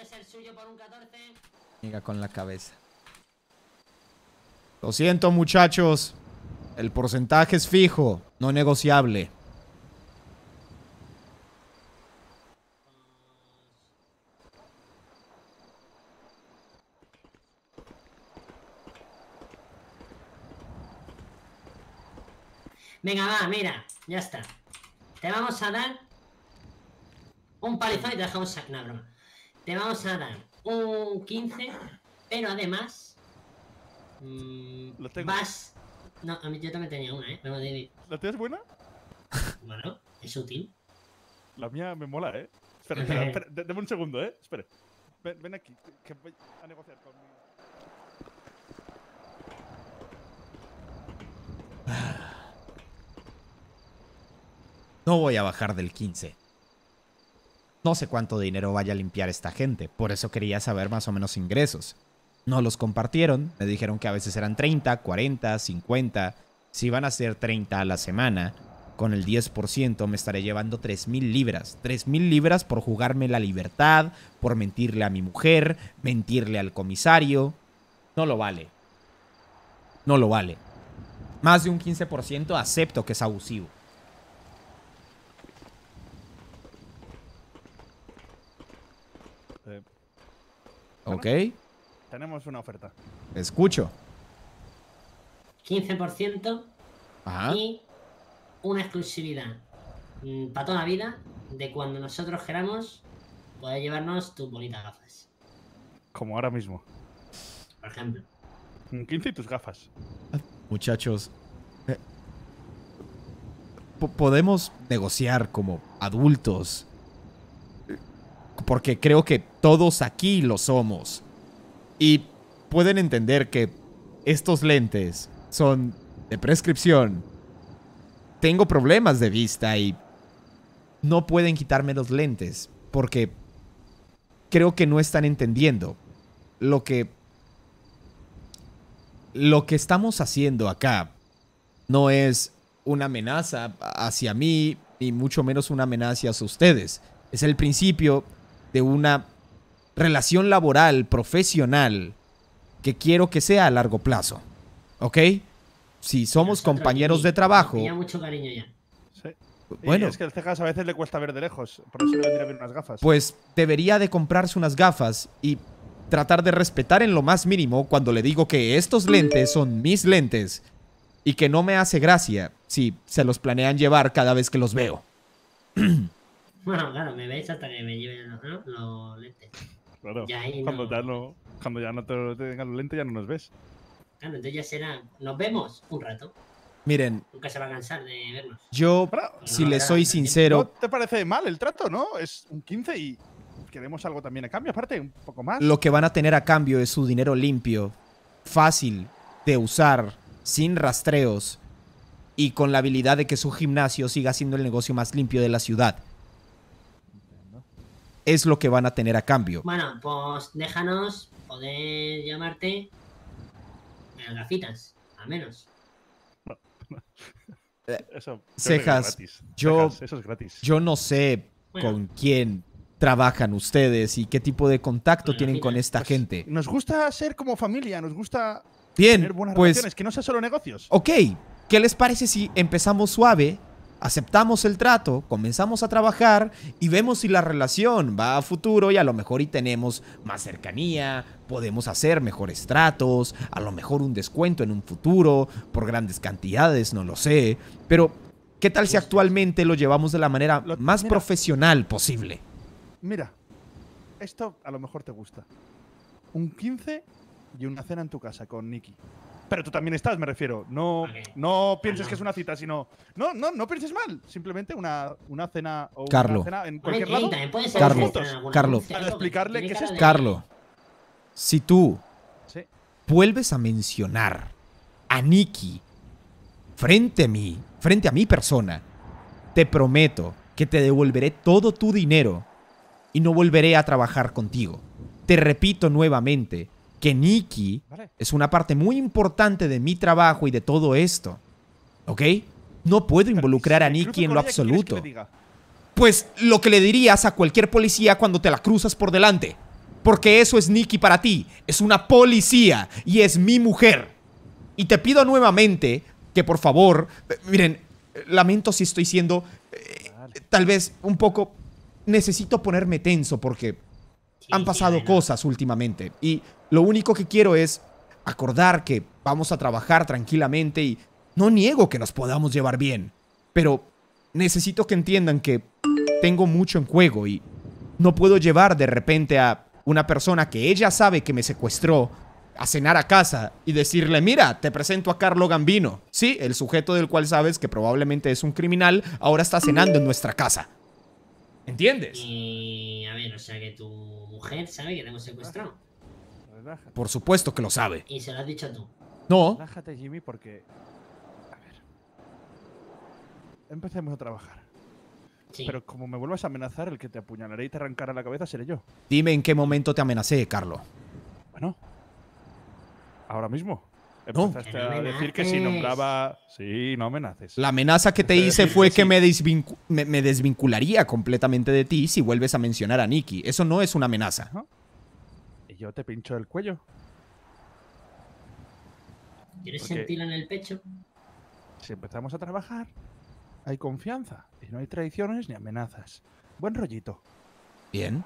Es ser suyo por un 14. Mira con la cabeza. Lo siento, muchachos. El porcentaje es fijo, no negociable. Venga, va, mira, ya está. Te vamos a dar un palizón y te dejamos sacar una te vamos a dar un 15, pero además. Mmm, ¿Lo tengo? Vas. No, a mí yo también tenía una, ¿eh? ¿La tienes buena? Bueno, es útil. La mía me mola, ¿eh? Espera, espera, espera deme un segundo, ¿eh? Espera. Ven, ven aquí, que voy a negociar con No voy a bajar del 15. No sé cuánto dinero vaya a limpiar esta gente, por eso quería saber más o menos ingresos. No los compartieron, me dijeron que a veces eran 30, 40, 50, si van a ser 30 a la semana, con el 10% me estaré llevando 3.000 libras. 3.000 libras por jugarme la libertad, por mentirle a mi mujer, mentirle al comisario. No lo vale. No lo vale. Más de un 15% acepto que es abusivo. Ok. Tenemos una oferta. Escucho. 15% Ajá. y una exclusividad mm, para toda la vida de cuando nosotros queramos poder llevarnos tus bonitas gafas. Como ahora mismo. Por ejemplo. 15 mm, y tus gafas. Muchachos, eh, podemos negociar como adultos porque creo que todos aquí lo somos. Y pueden entender que estos lentes son de prescripción. Tengo problemas de vista y no pueden quitarme los lentes porque creo que no están entendiendo lo que lo que estamos haciendo acá no es una amenaza hacia mí ni mucho menos una amenaza hacia ustedes. Es el principio de una relación laboral, profesional, que quiero que sea a largo plazo. ¿Ok? Si somos compañeros de trabajo. mucho cariño ya. Bueno, es que el Cejas a veces le cuesta ver de lejos, por eso le tiene unas gafas. Pues debería de comprarse unas gafas y tratar de respetar en lo más mínimo cuando le digo que estos lentes son mis lentes y que no me hace gracia si se los planean llevar cada vez que los veo. Bueno, claro, me ves hasta que me lleven los, lentes. Claro, cuando, Ya no, cuando ya no te, tengan los lentes ya no nos ves. Claro, entonces ya será, nos vemos un rato. Miren. Nunca se va a cansar de vernos. Yo, si les le soy sincero. ¿No te parece mal el trato, no? Es un 15 y queremos algo también a cambio, aparte, un poco más. Lo que van a tener a cambio es su dinero limpio, fácil de usar, sin rastreos y con la habilidad de que su gimnasio siga siendo el negocio más limpio de la ciudad es lo que van a tener a cambio. Bueno, pues déjanos poder llamarte las gafitas, al menos. Eh, eso, cejas, yo, gratis. yo no sé con quién trabajan ustedes y qué tipo de contacto tienen con esta pues, gente. Nos gusta ser como familia, nos gusta Bien, tener buenas pues, relaciones, que no sea solo negocios. Ok, ¿qué les parece si empezamos suave aceptamos el trato, comenzamos a trabajar y vemos si la relación va a futuro y a lo mejor y tenemos más cercanía, podemos hacer mejores tratos, a lo mejor un descuento en un futuro, por grandes cantidades, no lo sé, pero ¿qué tal si actualmente lo llevamos de la manera más profesional posible? Mira, esto a lo mejor te gusta. Un 15 y una cena en tu casa con Nicky. Pero tú también estás, me refiero. No, no pienses que es una cita, sino. No, no, no pienses mal. Simplemente una, una cena o una cena en cualquier lado. Carlos, ¿eh? Carlos. Para explicarle qué es Carlos, si tú vuelves a mencionar a Nikki frente a mí, frente a mi persona, te prometo que te devolveré todo tu dinero y no volveré a trabajar contigo. Te repito nuevamente, que Nikki es una parte muy importante de mi trabajo y de todo esto. ¿Ok? No puedo involucrar a Nikki en lo absoluto. Pues lo que le dirías a cualquier policía cuando te la cruzas por delante. Porque eso es Nikki para ti. Es una policía y es mi mujer. Y te pido nuevamente que por favor, eh, miren, lamento si estoy siendo eh, tal vez un poco... Necesito ponerme tenso porque han pasado cosas últimamente y lo único que quiero es acordar que vamos a trabajar tranquilamente y no niego que nos podamos llevar bien, pero necesito que entiendan que tengo mucho en juego y no puedo llevar de repente a una persona que ella sabe que me secuestró a cenar a casa y decirle, mira, te presento a Carlo Gambino. Sí, el sujeto del cual sabes que probablemente es un criminal, ahora está cenando en nuestra casa. ¿Entiendes? Y, a ver, o sea que tu mujer sabe que te hemos secuestrado. Por supuesto que lo sabe. Y se lo has dicho tú. No. Relájate, Jimmy, porque. A ver. Empecemos a trabajar. Sí. Pero como me vuelvas a amenazar, el que te apuñalaré y te arrancará la cabeza seré yo. Dime en qué momento te amenacé, Carlos. Bueno. Ahora mismo. Empezaste no. a decir que si nombraba. Sí, no amenaces. La amenaza que te hice fue que, me, desvincularía completamente de ti si vuelves a mencionar a Nicky. Eso no es una amenaza. ¿No? yo te pincho el cuello. ¿Quieres sentirlo en el pecho? Si empezamos a trabajar, hay confianza y no hay traiciones ni amenazas. Buen rollito. Bien,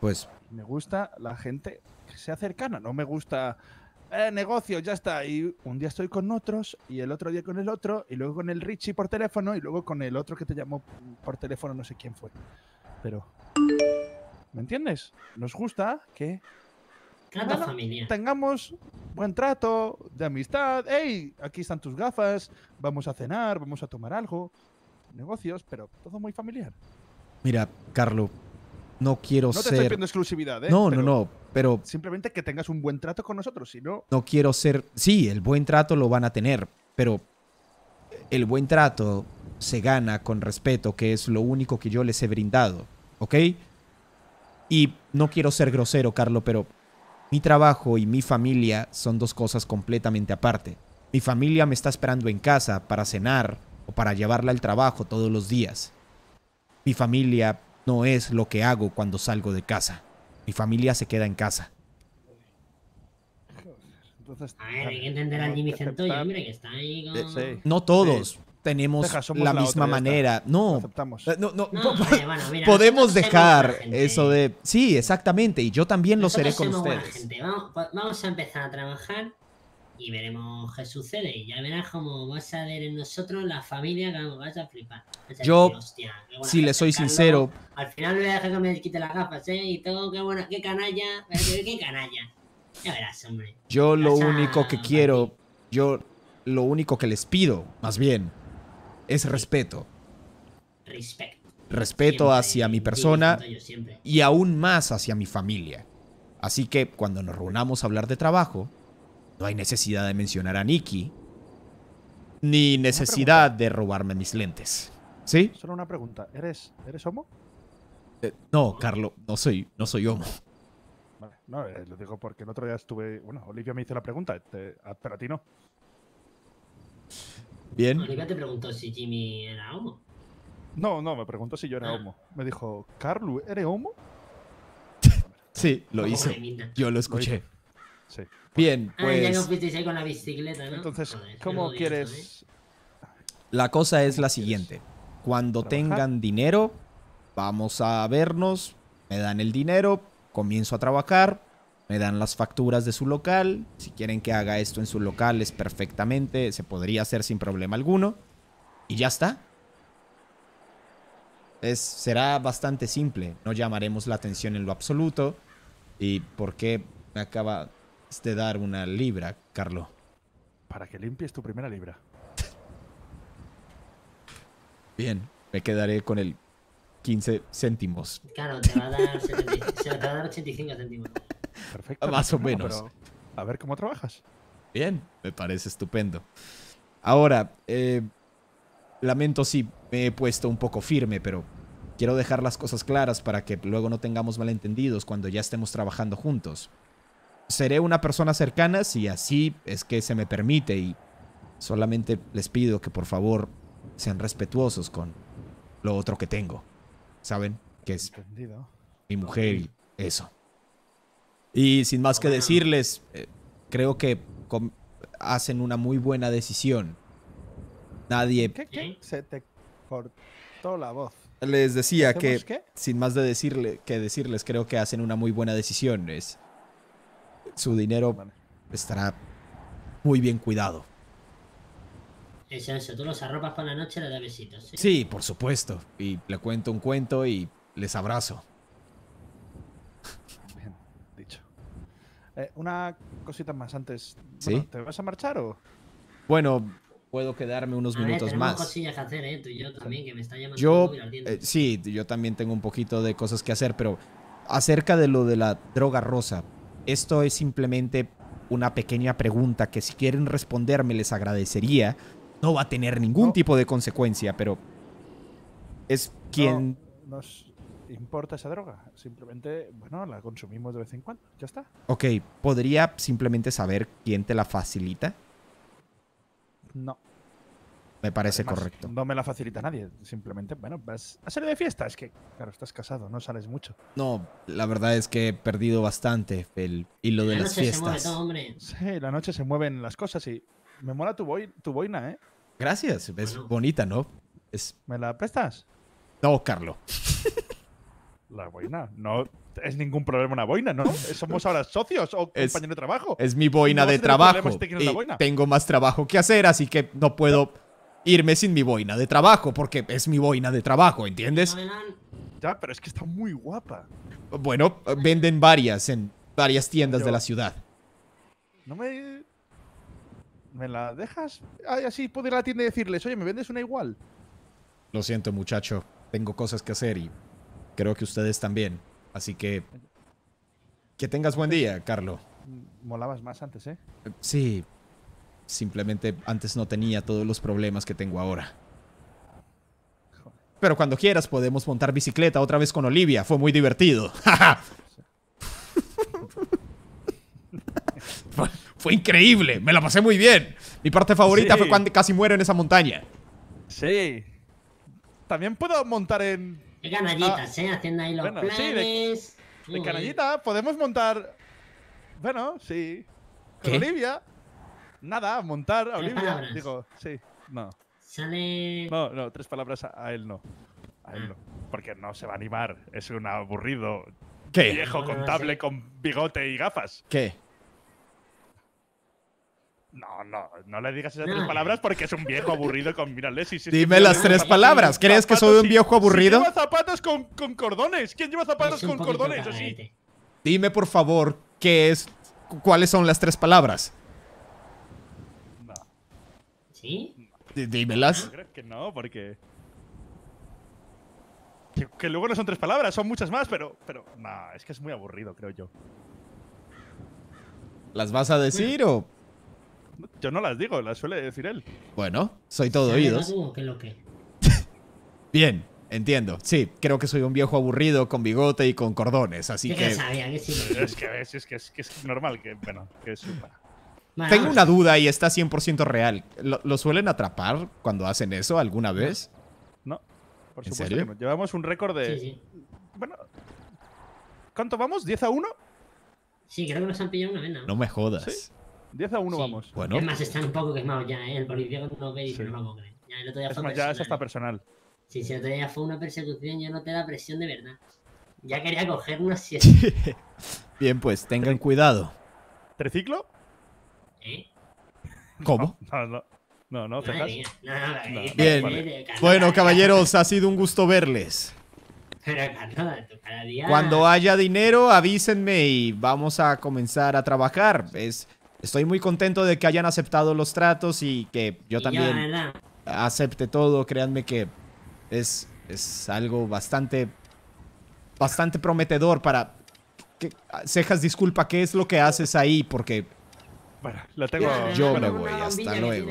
pues. Me gusta la gente que sea cercana, no me gusta. Eh, negocio, ya está. Y un día estoy con otros, y el otro día con el otro, y luego con el Richie por teléfono, y luego con el otro que te llamó por teléfono, no sé quién fue. Pero. ¿Me entiendes? Nos gusta que Tengamos buen trato, de amistad. ¡Ey! Aquí están tus gafas. Vamos a cenar, vamos a tomar algo. Negocios, pero todo muy familiar. Mira, Carlo, no quiero ser. No te estoy pidiendo exclusividad, ¿eh? No, no, no. Pero. Simplemente que tengas un buen trato con nosotros, si no. No quiero ser. Sí, el buen trato lo van a tener, pero. El buen trato se gana con respeto, que es lo único que yo les he brindado, ¿ok? Y no quiero ser grosero, Carlo, pero mi trabajo y mi familia son dos cosas completamente aparte. Mi familia me está esperando en casa para cenar o para llevarla al trabajo todos los días. Mi familia no es lo que hago cuando salgo de casa. Mi familia se queda en casa. hay que entender que ahí No todos, tenemos la, misma manera. No, podemos dejar eso ¿eh? de... Sí, exactamente, y yo también lo seré con ustedes. Vamos, a empezar a trabajar y veremos qué sucede. Y ya verás cómo vas a ver en nosotros la familia que vas a flipar. yo, si le soy sincero... Al final voy a dejar que me quite las gafas, ¿eh? Y todo, qué, bueno, qué canalla, qué canalla. Ya verás, hombre. Yo lo único que quiero, yo lo único que les pido, más bien, es respeto. Respeto hacia mi persona y aún más hacia mi familia. Así que cuando nos reunamos a hablar de trabajo, no hay necesidad de mencionar a Nikki, ni necesidad de robarme mis lentes. ¿Sí? Solo una pregunta. ¿Eres, eres homo? Eh, no, Carlos, no soy, no soy homo. no, eh, lo digo porque el otro día estuve. Bueno, Olivia me hizo la pregunta, pero a ti no. Bien. te preguntó si Jimmy era homo. No, no, me preguntó si yo era ah. homo. Me dijo, ¿Carlos, ¿eres homo? sí, lo hice. Yo lo escuché. Bien, ah, pues. no con la bicicleta, ¿no? Entonces, ¿cómo quieres.? ¿eh? La cosa es la siguiente. Cuando tengan dinero, vamos a vernos. Me dan el dinero, comienzo a trabajar me dan las facturas de su local. Si quieren que haga esto en su local es perfectamente, se podría hacer sin problema alguno. Y ya está. Es, será bastante simple, no llamaremos la atención en lo absoluto. ¿Y por qué me acaba de dar una libra, Carlo? Para que limpies tu primera libra. Bien, me quedaré con el 15 céntimos. Claro, te va a dar 85 céntimos. Perfecto. Más o menos. a ver cómo trabajas. Bien, me parece estupendo. Ahora, eh, lamento si me he puesto un poco firme, pero quiero dejar las cosas claras para que luego no tengamos malentendidos cuando ya estemos trabajando juntos. Seré una persona cercana si así es que se me permite y solamente les pido que por favor sean respetuosos con lo otro que tengo. ¿Saben? Que es mi mujer y eso. Y sin más que decirles, eh, creo que hacen una muy buena decisión. Nadie... Se te cortó la voz. Les decía que, sin más de decirle, que decirles, creo que hacen una muy buena decisión. Es, su dinero estará muy bien cuidado. Eso, eh, tú los arropas para la noche sí, por supuesto. Y le cuento un cuento y les abrazo. Eh, una cosita más antes. ¿Te vas a marchar o...? Bueno, puedo quedarme unos minutos más. cosillas que hacer, ¿eh? Yo también, que me está llamando. Yo, eh, sí, yo también tengo un poquito de cosas que hacer, pero acerca de lo de la droga rosa, esto es simplemente una pequeña pregunta que si quieren responderme les agradecería. No va a tener ningún tipo de consecuencia, pero es quien importa esa droga. Simplemente, bueno, la consumimos de vez en cuando. Ya está. Ok, ¿podría simplemente saber quién te la facilita? No. Me parece correcto. No me la facilita nadie. Simplemente, bueno, vas a salir de fiesta. Es que, claro, estás casado, no sales mucho. No, la verdad es que he perdido bastante el hilo de las fiestas. Se mueve todo, Sí, la noche se mueven las cosas y me mola tu, boina, ¿eh? Gracias, es bonita, ¿no? Es... ¿Me la prestas? No, Carlos. La boina. No es ningún problema una boina, ¿no? Somos ahora socios o es, de trabajo. Es mi boina de trabajo. y Tengo más trabajo que hacer, así que no puedo irme sin mi boina de trabajo, porque es mi boina de trabajo, ¿entiendes? Ya, pero es que está muy guapa. Bueno, venden varias en varias tiendas de la ciudad. No me... ¿Me la dejas? así puedo ir a la tienda y decirles, oye, ¿me vendes una igual? Lo siento, muchacho. Tengo cosas que hacer y Creo que ustedes también. Así que que tengas buen día, Carlo. Molabas más antes, ¿eh? Sí. Simplemente antes no tenía todos los problemas que tengo ahora. Pero cuando quieras podemos montar bicicleta otra vez con Olivia. Fue muy divertido. fue, increíble. Me la pasé muy bien. Mi parte favorita fue cuando casi muero en esa montaña. Sí. También puedo montar en de canallitas, ah, ¿eh? Haciendo ahí los planes. de, de canallita, podemos montar. Bueno, sí. Olivia. Nada, montar a Olivia. Digo, sí, no. Sale. No, no, tres palabras a, él no. A él ah. no. Porque no se va a animar. Es un aburrido. ¿Qué? Viejo contable con bigote y gafas. ¿Qué? No, no, no le digas esas tres palabras porque es un viejo aburrido con sí, sí. Dime las tres palabras. ¿Crees que soy un viejo aburrido? ¿Quién lleva zapatos con, con, cordones? ¿Quién lleva zapatos pues con cordones? Así? Dime por favor qué es, cuáles son las tres palabras. No. ¿Sí? dímelas. que no, porque. Que, luego no son tres palabras, son muchas más, pero. Pero. No, es que es muy aburrido, creo yo. ¿Las vas a decir o.? Yo no las digo, las suele decir él. Bueno, soy todo oídos. Bien, entiendo. Sí, creo que soy un viejo aburrido con bigote y con cordones, así que... es, normal que, bueno, Tengo una duda y está 100% real. ¿Lo, suelen atrapar cuando hacen eso alguna vez? No, por supuesto Llevamos un récord de... Bueno, ¿cuánto vamos? ¿10 a 1? Sí, creo que nos han pillado una vena ¿no? me jodas. 10 a 1 vamos. Bueno. Es más, están un poco quemados ya, ¿eh? El policía no ve y no lo puedo. Ya, el otro es más, ya es hasta personal. si el otro día fue una persecución, ya no te da presión de verdad. Ya quería cogernos Bien, pues tengan cuidado. ¿Triciclo? ¿Eh? ¿Cómo? No, no. No, no, Bien. Bueno, caballeros, ha sido un gusto verles. Cuando haya dinero, avísenme y vamos a comenzar a trabajar. Es estoy muy contento de que hayan aceptado los tratos y que yo también acepte todo. Créanme que es, es algo bastante, bastante prometedor para... cejas, disculpa, ¿qué es lo que haces ahí? Porque... Bueno, tengo... Yo me voy, hasta luego.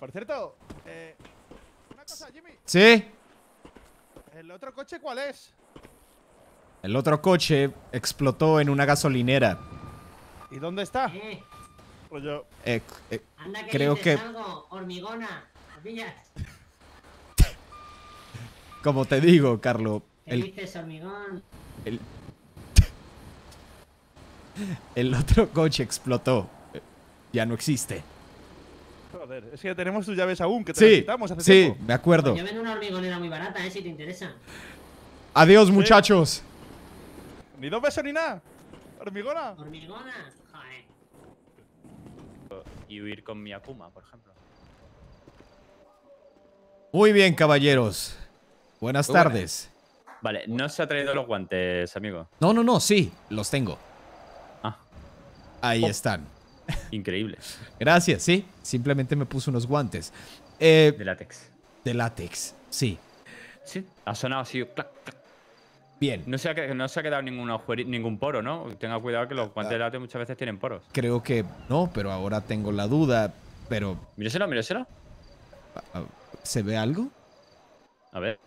Por cierto, eh, una cosa, Jimmy. Sí. ¿El otro coche cuál es? El otro coche explotó en una gasolinera. ¿Y dónde está? Eh. Pues yo. Eh, eh Anda que creo que. Algo, hormigona. Como te digo, Carlos. ¿Qué el... dices, hormigón? El... otro coche explotó. Ya no existe. Joder, es que tenemos tus llaves aún, que te sí, hace sí, tiempo. Sí, me acuerdo. Pues yo vendo una hormigonera muy barata, eh, si te interesa. Adiós, muchachos. Ni dos besos ni nada. Hormigona. Hormigona y huir con mi Akuma, por ejemplo. Muy bien, caballeros. Buenas tardes. Vale, no se ha traído los guantes, amigo. No, no, no, sí, los tengo. Ah. Ahí oh. están. Increíble. Gracias, sí. Simplemente me puse unos guantes. Eh, de látex. De látex, sí. Sí, ha sonado así. Clac, clac. Bien. No se ha, no se ha quedado ningún poro, ¿no? Tenga cuidado que los ah. guantes de látex muchas veces tienen poros. Creo que no, pero ahora tengo la duda, pero... Míreselo, míreselo. Ah, ah, ¿Se ve algo? A ver.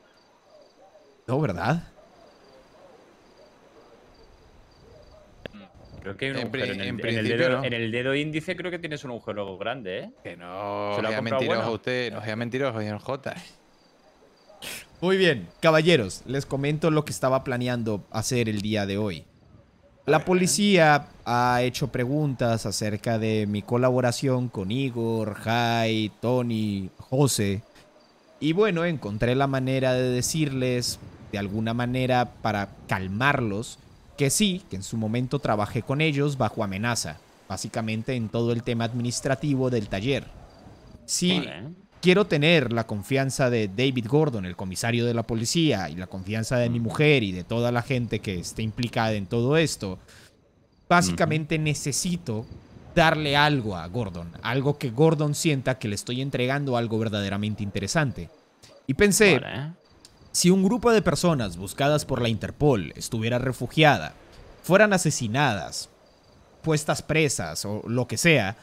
No, ¿verdad? Creo que en, el dedo, índice creo que tienes un agujero grande, ¿eh? Que no. Se lo sea a usted, no mentiroso, señor J. Muy bien, caballeros, les comento lo que estaba planeando hacer el día de hoy. La policía ha hecho preguntas acerca de mi colaboración con Igor, Jai, Tony, José. Y bueno, encontré la manera de decirles, de alguna manera, para calmarlos, que sí, que en su momento trabajé con ellos bajo amenaza, básicamente en todo el tema administrativo del taller. Sí, quiero tener la confianza de David Gordon, el comisario de la policía, y la confianza de mi mujer y de toda la gente que esté implicada en todo esto, básicamente necesito darle algo a Gordon, algo que Gordon sienta que le estoy entregando algo verdaderamente interesante. Y pensé, si un grupo de personas buscadas por la Interpol estuviera refugiada, fueran asesinadas, puestas presas o lo que sea,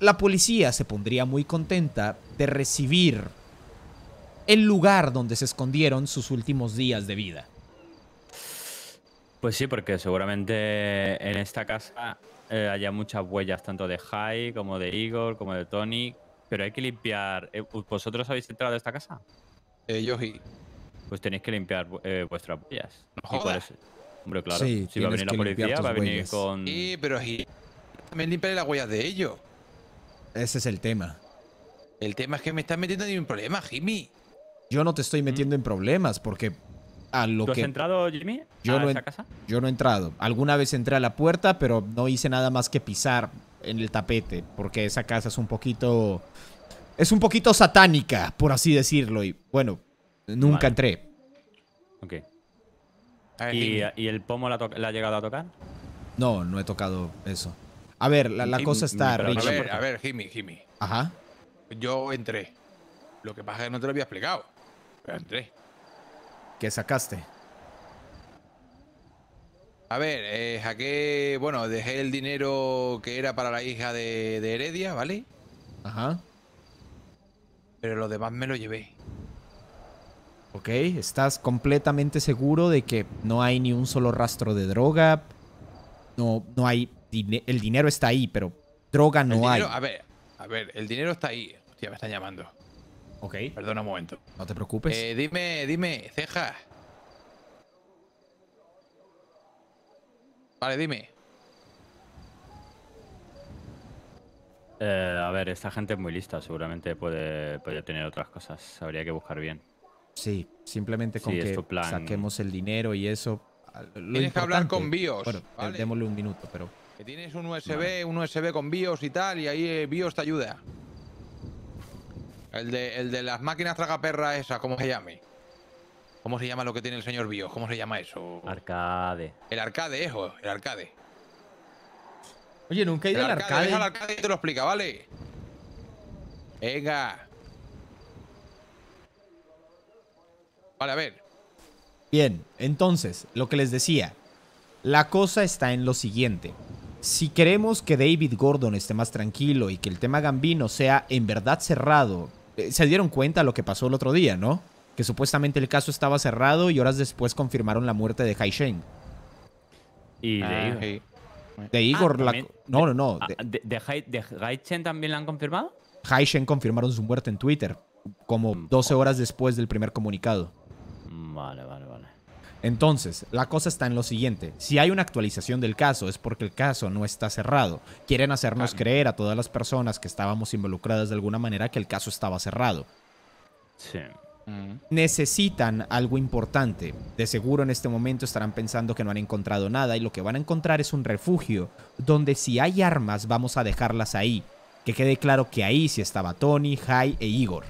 la policía se pondría muy contenta de recibir el lugar donde se escondieron sus últimos días de vida. Pues sí, porque seguramente en esta casa eh, haya muchas huellas, tanto de Jai como de Igor, como de Tony, pero hay que limpiar. Eh, ¿Vosotros habéis entrado a esta casa? Ellos eh, y. Pues tenéis que limpiar vuestras huellas. No jodas. Hombre, claro. si va a venir la policía, va a venir con. Sí, pero también limpiaré las huellas de ellos. Ese es el tema. El tema es que me estás metiendo en problemas, Jimmy. Yo no te estoy mm. metiendo en problemas porque a lo que has entrado, Jimmy? Yo no casa? Yo no he entrado. Alguna vez entré a la puerta, pero no hice nada más que pisar en el tapete, porque esa casa es un poquito... Es un poquito satánica, por así decirlo, y bueno, nunca entré. Ok. ¿Y, el pomo la ha llegado a tocar? No, no he tocado eso. A ver, la, cosa está A ver, a ver, Jimmy, Jimmy. Ajá. Yo entré. Lo que pasa es que no te lo había explicado. Pero entré. ¿Qué sacaste? A ver, eh, bueno, dejé el dinero que era para la hija de, de, Heredia, ¿vale? Ajá. Pero lo demás me lo llevé. Ok, ¿estás completamente seguro de que no hay ni un solo rastro de droga? No, no hay el dinero está ahí, pero droga no hay. A ver, a ver, el dinero está ahí. Hostia, me están llamando. Ok. Perdona un momento. No te preocupes. Eh, dime, dime, ceja. Vale, dime. Eh, a ver, esta gente es muy lista, seguramente puede, tener otras cosas. Habría que buscar bien. Sí, simplemente con que saquemos el dinero y eso. Tienes que hablar con BIOS. Bueno, démosle un minuto, pero que tienes un USB, un USB con BIOS y tal, y ahí eh, BIOS te ayuda. El de, el de las máquinas tragaperra esa, ¿cómo se llame? ¿Cómo se llama lo que tiene el señor BIOS? ¿Cómo se llama eso? Arcade. El arcade, hijo, el arcade. Oye, nunca he ido al arcade. El arcade te lo explica, ¿vale? Venga. Vale, a ver. Bien, entonces, lo que les decía. La cosa está en lo siguiente si queremos que David Gordon esté más tranquilo y que el tema Gambino sea en verdad cerrado, eh, se dieron cuenta lo que pasó el otro día, ¿no? Que supuestamente el caso estaba cerrado y horas después confirmaron la muerte de Hai Sheng. Y de ah, Igor. De ah, Igor, no, no, no. Ah, ¿De, de, Hai, también la han confirmado? Hai confirmaron su muerte en Twitter, como 12 mm. horas después del primer comunicado. Mm, vale, vale. Entonces, la cosa está en lo siguiente. Si hay una actualización del caso es porque el caso no está cerrado. Quieren hacernos creer a todas las personas que estábamos involucradas de alguna manera que el caso estaba cerrado. Sí. Mm. Necesitan algo importante. De seguro en este momento estarán pensando que no han encontrado nada y lo que van a encontrar es un refugio donde si hay armas vamos a dejarlas ahí. Que quede claro que ahí sí estaba Tony, Jai e Igor.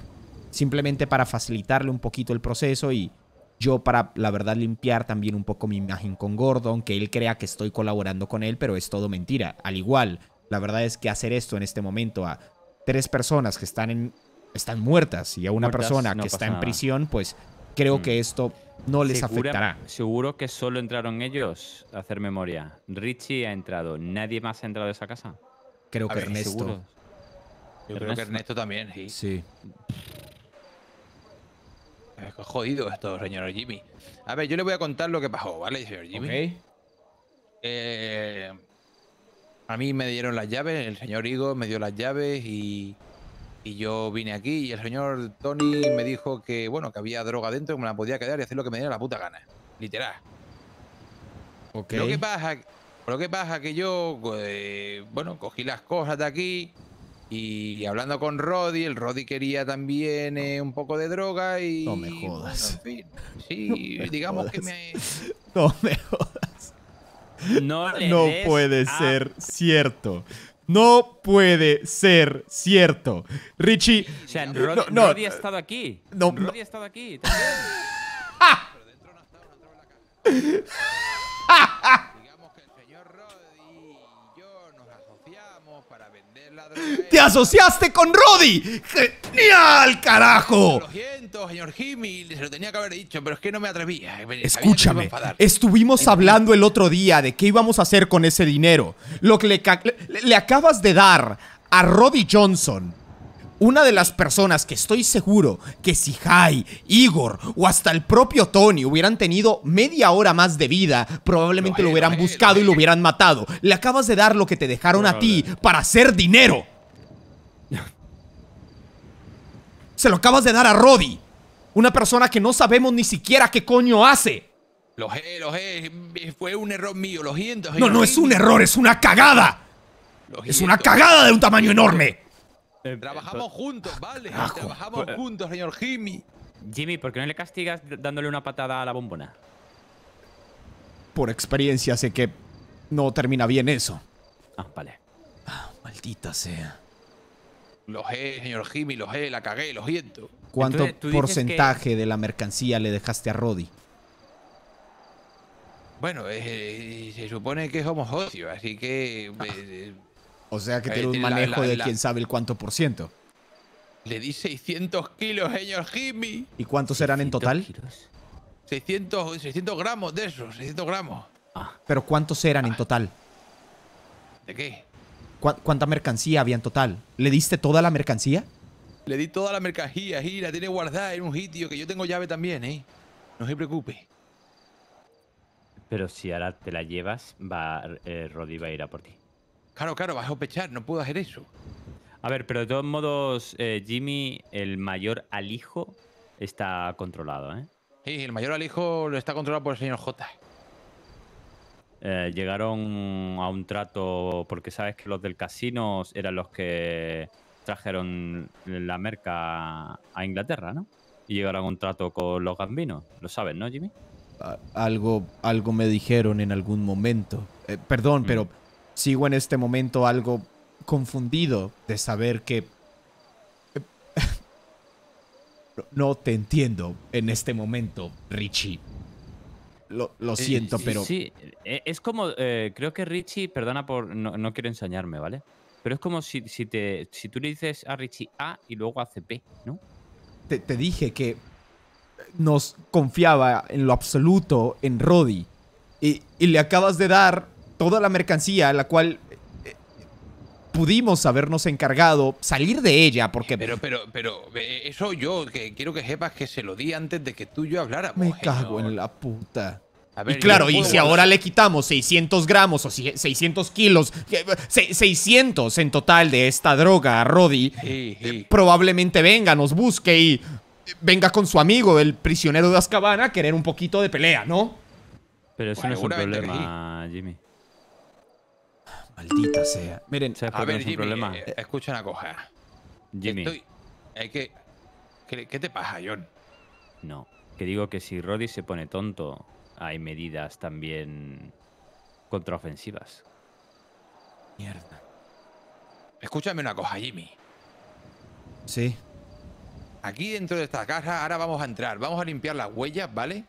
Simplemente para facilitarle un poquito el proceso y yo para la verdad limpiar también un poco mi imagen con Gordon, que él crea que estoy colaborando con él, pero es todo mentira. Al igual, la verdad es que hacer esto en este momento a tres personas que están en están muertas y a una persona que está en prisión, pues creo mm. que esto no les afectará. Seguro que solo entraron ellos a hacer memoria. Richie ha entrado, nadie más ha entrado a esa casa. Creo que Ernesto. Yo creo que Ernesto también, Sí jodido esto, señor Jimmy. A ver, yo le voy a contar lo que pasó, ¿vale, señor Jimmy? Eh, a mí me dieron las llaves, el señor Igor me dio las llaves y, y, yo vine aquí y el señor Tony me dijo que, bueno, que había droga dentro, y me la podía quedar y hacer lo que me diera la puta gana. Literal. Lo que pasa, lo que pasa que yo, eh, bueno, cogí las cosas de aquí, y hablando con Roddy, el Roddy quería también eh, un poco de droga y. No me jodas. sí, digamos que me. No me jodas. No, puede ser cierto. No puede ser cierto. Richie. O sea, no no, no, Roddy ha estado aquí. No, Roddy ha estado aquí también. Pero dentro no no no en la no ¡Te asociaste con Roddy! ¡Genial, carajo! señor Jimmy, se lo tenía que haber dicho, pero es que no me atrevía. Escúchame, estuvimos hablando el otro día de qué íbamos a hacer con ese dinero. Lo que le, acabas de dar a Roddy Johnson una de las personas que estoy seguro que si Jai, Igor o hasta el propio Tony hubieran tenido media hora más de vida, probablemente lo hubieran buscado y lo hubieran matado. Le acabas de dar lo que te dejaron a ti para hacer dinero. Se lo acabas de dar a Roddy. Una persona que no sabemos ni siquiera qué coño hace. Lo sé, lo sé. Fue un error mío, lo siento. No, no es un error, es una cagada. Es una cagada de un tamaño enorme. Eh, Trabajamos juntos, ¿vale? Trabajamos pues, juntos, señor Jimmy. Jimmy, ¿por qué no le castigas dándole una patada a la bombona? Por experiencia sé que no termina bien eso. Ah, vale. Ah, maldita sea los he, señor Jimmy, los he, la cagué, los siento. ¿Cuánto porcentaje de la mercancía le dejaste a Roddy? Bueno, eh, eh, se supone que somos ocio así que... Ah. Eh, o sea que tiene un manejo de quién sabe el cuánto por ciento. Le di 600 kilos, señor Jimmy. ¿Y cuántos eran en total? 600, 600 gramos de esos, 600 gramos. ¿Pero cuántos eran en ah. total? ¿De qué? ¿Cuánta mercancía había en total? ¿Le diste toda la mercancía? Le di toda la mercancía, la tiene guardada en un sitio que yo tengo llave también, ¿eh? No se preocupe. Pero si ahora te la llevas, va, eh, va a ir a por ti. Claro, claro, vas a sospechar, no puedo hacer eso. A ver, pero de todos modos, eh, Jimmy, el mayor alijo está controlado, ¿eh? Sí, el mayor alijo lo está controlado por el señor J. Eh, llegaron a un trato, porque sabes que los del casino eran los que trajeron la merca a Inglaterra, ¿no? Y llegaron a un trato con los gambinos, lo sabes, ¿no, Jimmy? Algo, algo me dijeron en algún momento. Eh, perdón, mm. pero sigo en este momento algo confundido de saber que... Eh, no te entiendo en este momento, Richie lo, eh, siento, pero. Sí, eh, es como. Eh, creo que Richie, perdona por. No, quiero ensañarme, ¿vale? Pero es como si, te, si tú le dices a Richie A y luego hace B, ¿no? Te, dije que nos confiaba en lo absoluto en Roddy. Y, y le acabas de dar toda la mercancía, la cual pudimos habernos encargado salir de ella porque pero pero pero eh, eso yo que quiero que sepas que se lo di antes de que tú y yo hablara me cago en la puta y claro, y si ahora le quitamos 600 gramos o 600 kilos, 600 en total de esta droga a Roddy, eh, probablemente venga, nos busque y eh, venga con su amigo, el prisionero de Azkaban, a querer un poquito de pelea, ¿no? Pero eso no es un problema, Jimmy. Maldita sea. Miren, a ver, Jimmy, problema? Eh, eh, escucha una cosa. Jimmy. que... ¿Qué, te pasa, John? No, que digo que si Roddy se pone tonto, hay medidas también contraofensivas. Mierda. Escúchame una cosa, Jimmy. Sí. Aquí dentro de esta caja ahora vamos a entrar, vamos a limpiar las huellas, ¿vale?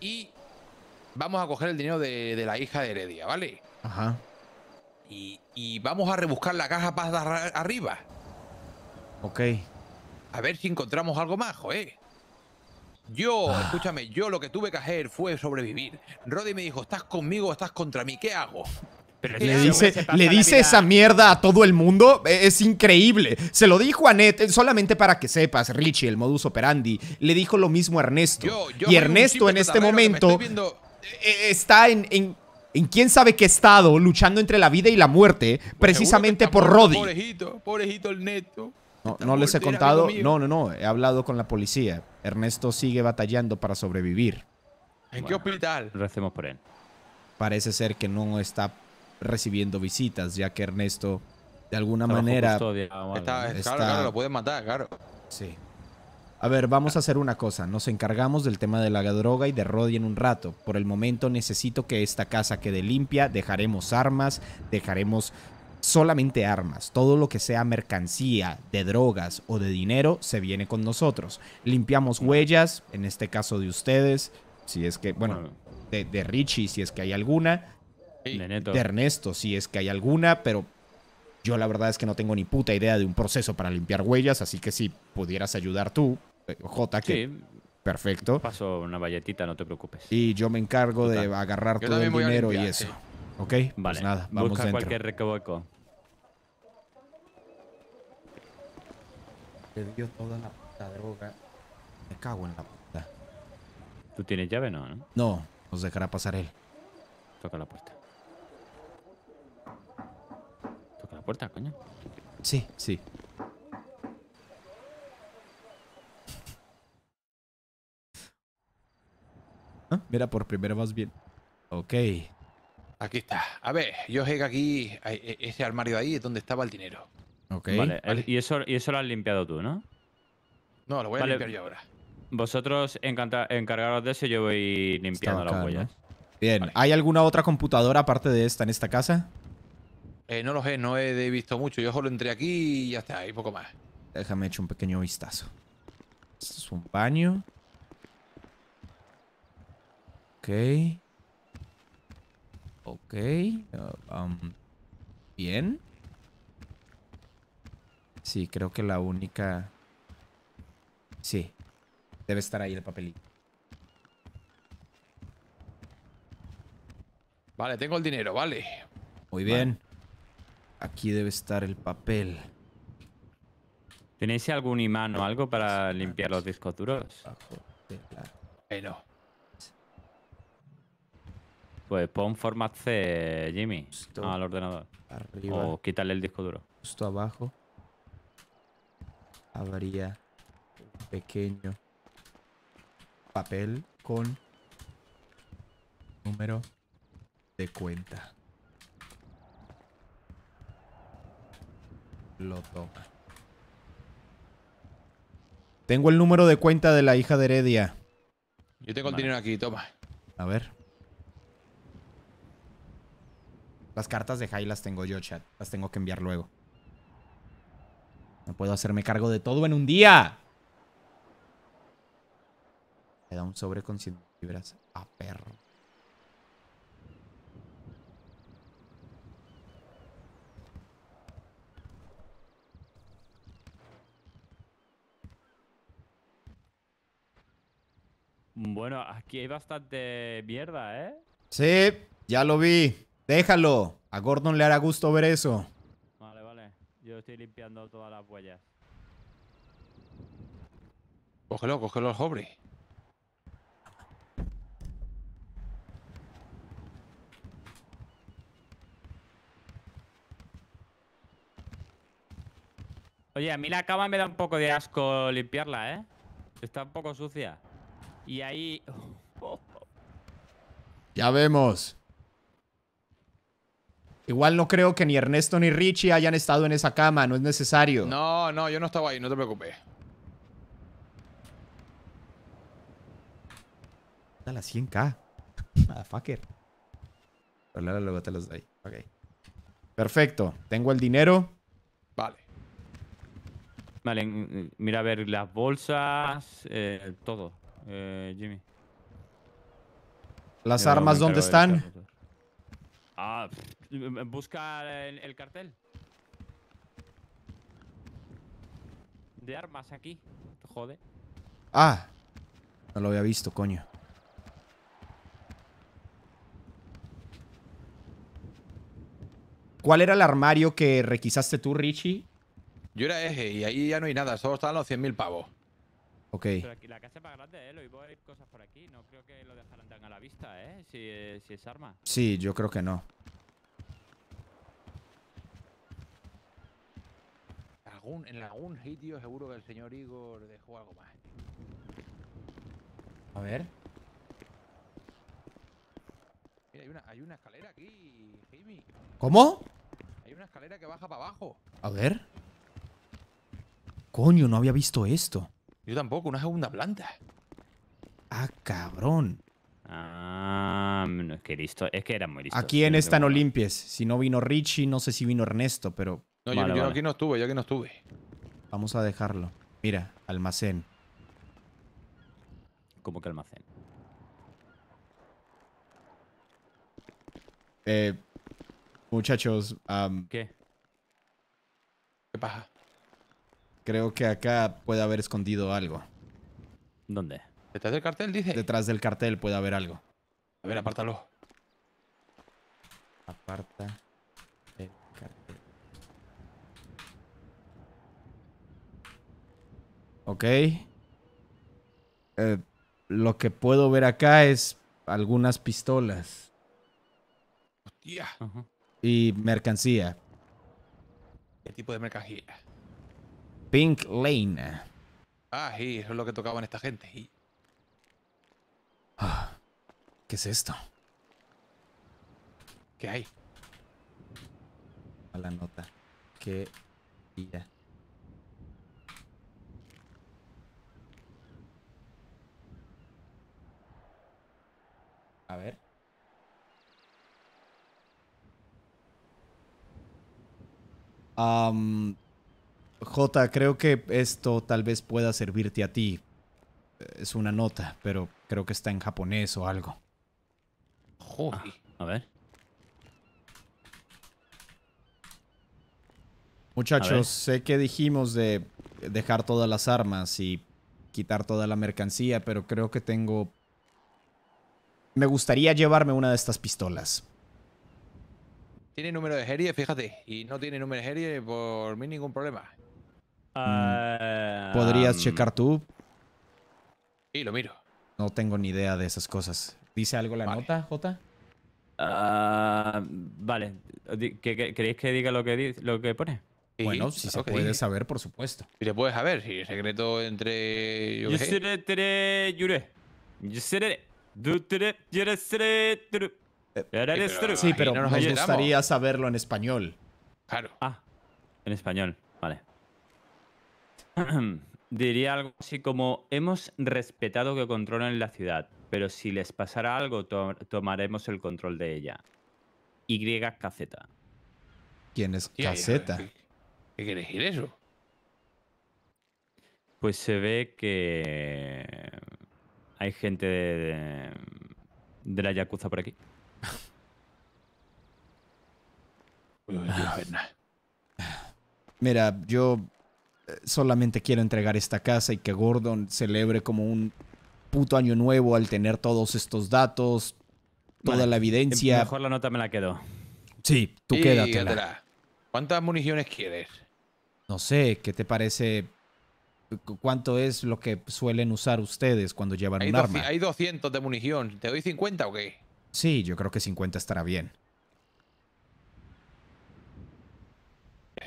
Y vamos a coger el dinero de la hija de Heredia, ¿vale? Ajá. Y, vamos a rebuscar la caja para arriba. Ok. A ver si encontramos algo más, ¿eh? Yo, ah. escúchame, yo lo que tuve que hacer fue sobrevivir. Roddy me dijo, ¿estás conmigo o estás contra mí? ¿Qué hago? Pero le dice, le dice esa mierda a todo el mundo. E-, es increíble. Se lo dijo a Annette, eh, solamente para que sepas, Richie, el modus operandi. Le dijo lo mismo a Ernesto. y Ernesto en este momento eh, eh, está en en quién sabe qué estado, luchando entre la vida y la muerte, pues precisamente por Roddy. Pobrejito, pobrejito el No, no les he contado, no, no, no, he hablado con la policía. Ernesto sigue batallando para sobrevivir. ¿En qué hospital? Recemos por él. Parece ser que no está recibiendo visitas, ya que Ernesto, de alguna manera... Ah, está, claro, claro, lo puede matar, claro. Sí. A ver, vamos a hacer una cosa. Nos encargamos del tema de la droga y de Roddy en un rato. Por el momento necesito que esta casa quede limpia. Dejaremos armas, dejaremos solamente armas. Todo lo que sea mercancía, de drogas o de dinero se viene con nosotros. Limpiamos huellas, en este caso de ustedes, si es que, bueno, de, Richie, si es que hay alguna. de Ernesto, si es que hay alguna, pero yo la verdad es que no tengo ni puta idea de un proceso para limpiar huellas, así que si pudieras ayudar tú, eh, J, aquí perfecto. Paso una valletita, no te preocupes. Y yo me encargo de agarrar todo el dinero y eso. Ok, pues vale. nada, vamos Busca cualquier recoveco. dio toda la puta droga. Me cago en la puta. ¿Tú tienes llave? No, no. No, nos dejará pasar él. Toca la puerta. Toca la puerta, coño. Sí, sí. ¿Ah? mira, por primera vez bien. Ok. Aquí está. A ver, yo que aquí, e, ese armario ahí es donde estaba el dinero. Ok. Vale, Y, eso, y eso lo has limpiado tú, ¿no? No, lo voy a limpiar yo ahora. Vosotros encargaros de eso, yo voy limpiando las huellas. Bien, ¿hay alguna otra computadora aparte de esta en esta casa? Eh, no lo sé, no he visto mucho. Yo solo entré aquí y ya está, y poco más. Déjame echar un pequeño vistazo. es un baño. Ok. Ok. Ah, um, bien. Sí, creo que la única... Sí. Debe estar ahí el papelito. Vale, tengo el dinero, vale. Muy bien. Aquí debe estar el papel. ¿Tenéis algún imán o algo para limpiar los discos duros? pero pues pon format C, Jimmy, al ordenador. O quítale el disco duro. Justo abajo. Habría pequeño papel con número de cuenta. Lo toca Tengo el número de cuenta de la hija de Heredia. Yo tengo el dinero aquí, toma. A ver. Las cartas de High las tengo yo, chat. Las tengo que enviar luego. No puedo hacerme cargo de todo en un día. Me da un sobre con 100 libras a ah, perro. Bueno, aquí hay bastante mierda, ¿eh? Sí, ya lo vi. Déjalo. A Gordon le hará gusto ver eso. Vale, vale. Yo estoy limpiando todas las huellas. Cógelo, cógelo al joven. Oye, a mí la cama me da un poco de asco limpiarla, ¿eh? Está un poco sucia. Y ahí... Ya vemos. Igual no creo que ni Ernesto ni Richie hayan estado en esa cama, no es necesario. No, no, yo no estaba ahí, no te preocupes. A las 100k. Motherfucker. Luego te los doy. Ok. Perfecto. Tengo el dinero. Vale. Vale, mira a ver las bolsas, eh, todo, eh, Jimmy. ¿Las armas dónde están? Ah, em, busca el, cartel. De armas aquí. Jode. Ah, no lo había visto, coño. ¿Cuál era el armario que requisaste tú, Richie? Yo era eje y ahí ya no hay nada, solo estaban los 100.000 pavos. Ok. Pero aquí la casa es más grande, ¿eh? Lo iba a ir cosas por aquí. No creo que lo dejaran tan a la vista, ¿eh? Si, si es arma. Sí, yo creo que no. Algún, en algún sitio seguro que el señor Igor dejó algo más. A ver. Mira, hay una, hay una escalera aquí, Jimmy. ¿Cómo? Hay una escalera que baja para abajo. A ver. Coño, no había visto esto. Yo tampoco, una segunda planta. Ah, cabrón. Ah, no, es que listo. Es que era muy listo. Aquí en esta no limpies. Si no vino Richie, no sé si vino Ernesto, pero. No, yo, aquí no estuve, yo aquí no estuve. Vamos a dejarlo. Mira, almacén. ¿Cómo que almacén? Eh, muchachos, ¿qué? ¿Qué pasa? Creo que acá puede haber escondido algo. ¿Dónde? ¿Detrás del cartel, dice? Detrás del cartel puede haber algo. A ver, apártalo. Aparta el cartel. Ok. Eh, lo que puedo ver acá es algunas pistolas. Hostia. Y mercancía. ¿Qué tipo de mercancía? Pink Lane. Ah, sí, eso es lo que tocaban esta gente. Ah, ¿Qué es esto? ¿Qué hay? A la nota. Qué A ver. Um, J, creo que esto tal vez pueda servirte a ti. Es una nota, pero creo que está en japonés o algo. Joder. Ah, a ver. Muchachos, sé que dijimos de dejar todas las armas y quitar toda la mercancía, pero creo que tengo... Me gustaría llevarme una de estas pistolas. Tiene número de serie, fíjate. Y no tiene número de serie por mí ningún problema. Mm. ¿Podrías checar tú? Sí, lo miro. No tengo ni idea de esas cosas. ¿Dice algo la nota, J? Ah, vale. queréis que diga lo que, lo que pone? bueno, si se puede saber, por supuesto. Si se puede saber, si el secreto entre... Yo seré Yo seré... Sí, pero nos gustaría saberlo en español. Claro. Ah, en español, vale. Diría algo así como, hemos respetado que controlen la ciudad, pero si les pasara algo, tomaremos el control de ella. Y Caseta. ¿Quién es Caseta? ¿Qué, quiere decir eso? Pues se ve que hay gente de, de, de la Yakuza por aquí. Mira, yo solamente quiero entregar esta casa y que Gordon celebre como un puto año nuevo al tener todos estos datos, toda la evidencia. Eh, mejor la nota me la quedo. Sí, tú quédate. ¿Cuántas municiones quieres? No sé, ¿qué te parece? ¿Cuánto es lo que suelen usar ustedes cuando llevan un arma? Hay 200 de munición. ¿Te doy 50 o qué? Sí, yo creo que 50 estará bien.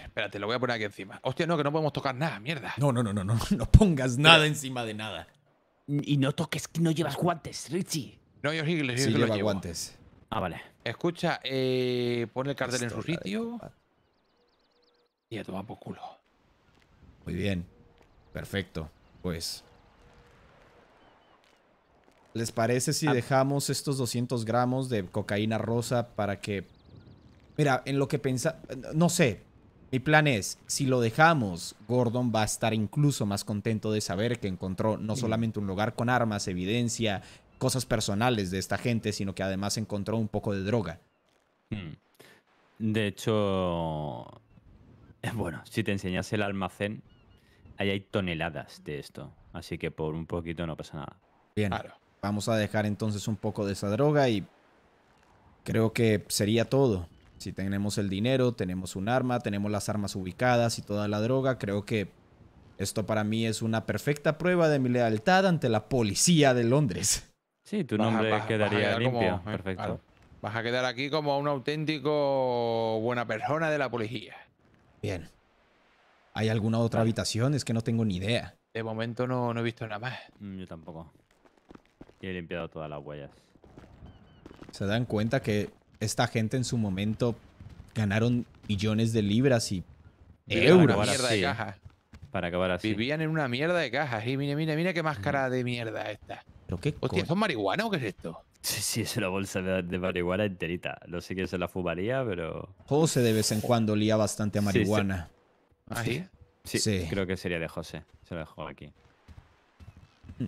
Espérate, lo voy a poner aquí encima. Hostia, no, que no podemos tocar nada, mierda. No, no, no, no, no, no pongas nada encima de nada. Y no toques, no llevas guantes, Richie. No, yo sí, llevo. guantes. Ah, vale. Escucha, eh, pon el cartel en su sitio. Y a tomar por culo. Muy bien. Perfecto. Pues. ¿Les parece si ah. dejamos estos 200 gramos de cocaína rosa para que... Mira, en lo que pensa... No sé, mi plan es, si lo dejamos, Gordon va a estar incluso más contento de saber que encontró no solamente un lugar con armas, evidencia, cosas personales de esta gente, sino que además encontró un poco de droga. Hmm. De hecho, bueno, si te enseñas el almacén, ahí hay toneladas de esto, así que por un poquito no pasa nada. Bien, claro. vamos a dejar entonces un poco de esa droga y creo que sería todo. Si tenemos el dinero, tenemos un arma, tenemos las armas ubicadas y toda la droga, creo que esto para mí es una perfecta prueba de mi lealtad ante la policía de Londres. Sí, tu nombre quedaría limpio, eh, perfecto. Vas a quedar aquí como un auténtico buena persona de la policía. Bien. ¿Hay alguna otra habitación? Es que no tengo ni idea. De momento no, no he visto nada más. Mm, yo tampoco. Y he limpiado todas las huellas. ¿Se dan cuenta que esta gente en su momento ganaron millones de libras y euros. Para acabar así. Vivían en una mierda de cajas. Y mire, mire, mire qué máscara de mierda esta. ¿Pero qué ¿son marihuana o qué es esto? Sí, sí, es la bolsa de, marihuana enterita. No sé quién se la fumaría, pero. José de vez en cuando lía bastante a marihuana. ¿Ah, sí, sí. Creo que sería de José. Se lo dejó aquí. Mm.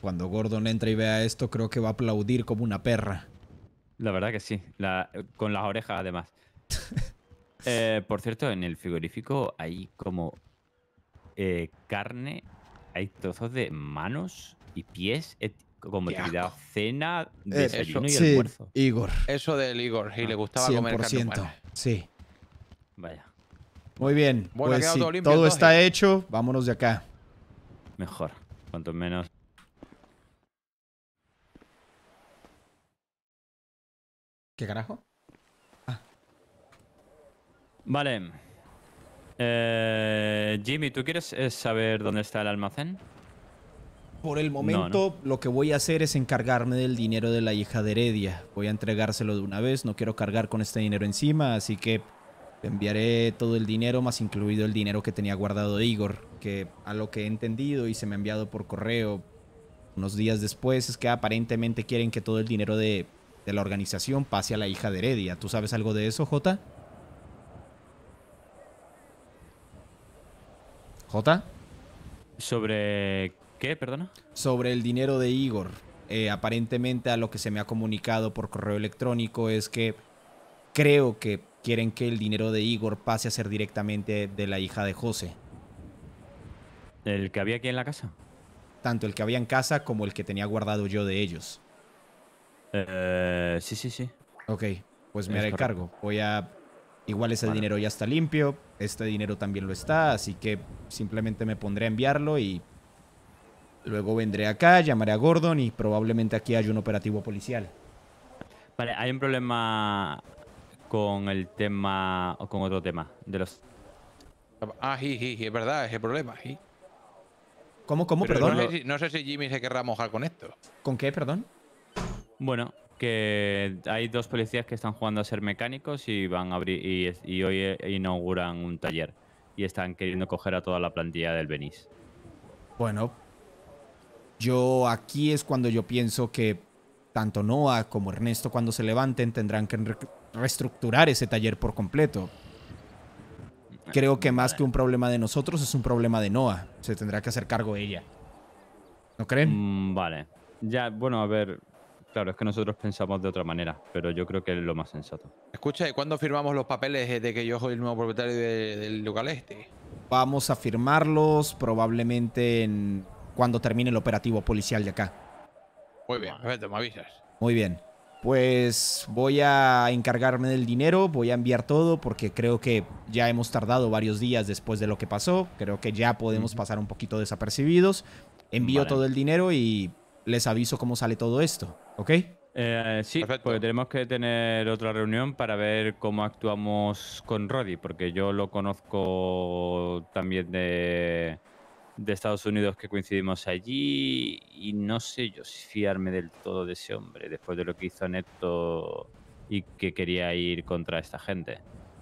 Cuando Gordon entra y vea esto, creo que va a aplaudir como una perra. La verdad que sí, con las orejas además. Eh, por cierto, en el frigorífico hay como eh, carne, hay trozos de manos y pies, como actividad cena, desayuno y almuerzo. Igor. Eso del Igor, y le ah, gustaba comer carne Sí. Vaya. Muy bien, pues todo está hecho, vámonos de acá. Mejor, cuanto menos ¿Qué carajo? Ah. Vale. Eh, Jimmy, ¿tú quieres eh, saber dónde está el almacén? Por el momento, lo que voy a hacer es encargarme del dinero de la hija de Heredia. Voy a entregárselo de una vez, no quiero cargar con este dinero encima, así que enviaré todo el dinero, más incluido el dinero que tenía guardado Igor, que a lo que he entendido y se me ha enviado por correo unos días después, es que aparentemente quieren que todo el dinero de de la organización pase a la hija de Heredia. ¿Tú sabes algo de eso, J? J ¿Sobre qué, perdona? Sobre el dinero de Igor. Eh, aparentemente a lo que se me ha comunicado por correo electrónico es que creo que quieren que el dinero de Igor pase a ser directamente de la hija de José. ¿El que había aquí en la casa? Tanto el que había en casa como el que tenía guardado yo de ellos. Eh, sí, sí, sí. Ok, pues me haré cargo. Voy a... Igual ese dinero ya está limpio, este dinero también lo está, así que simplemente me pondré a enviarlo y luego vendré acá, llamaré a Gordon y probablemente aquí haya un operativo policial. Vale, hay un problema con el tema o con otro tema de los... Ah, sí, sí, es verdad, es el problema. ¿Cómo, cómo, perdón? no sé si Jimmy se querrá mojar con esto. ¿Con qué, perdón? Bueno, que hay dos policías que están jugando a ser mecánicos y van a abrir y, hoy eh, inauguran un taller y están queriendo coger a toda la plantilla del Benís. Bueno, yo aquí es cuando yo pienso que tanto Noah como Ernesto cuando se levanten tendrán que reestructurar ese taller por completo. Creo que más que un problema de nosotros es un problema de Noah. Se tendrá que hacer cargo ella. ¿No creen? Mm, vale. Ya, bueno, a ver, Claro, es que nosotros pensamos de otra manera, pero yo creo que es lo más sensato. Escucha, ¿y cuándo firmamos los papeles de que yo soy el nuevo propietario del local este? Vamos a firmarlos probablemente cuando termine el operativo policial de acá. Muy bien, me avisas. Muy bien. Pues voy a encargarme del dinero, voy a enviar todo porque creo que ya hemos tardado varios días después de lo que pasó, creo que ya podemos pasar un poquito desapercibidos. Envío todo el dinero y les aviso cómo sale todo esto, ¿ok? Eh, sí, porque tenemos que tener otra reunión para ver cómo actuamos con Roddy, porque yo lo conozco también de, de Estados Unidos que coincidimos allí y no sé yo si fiarme del todo de ese hombre después de lo que hizo Neto y que quería ir contra esta gente.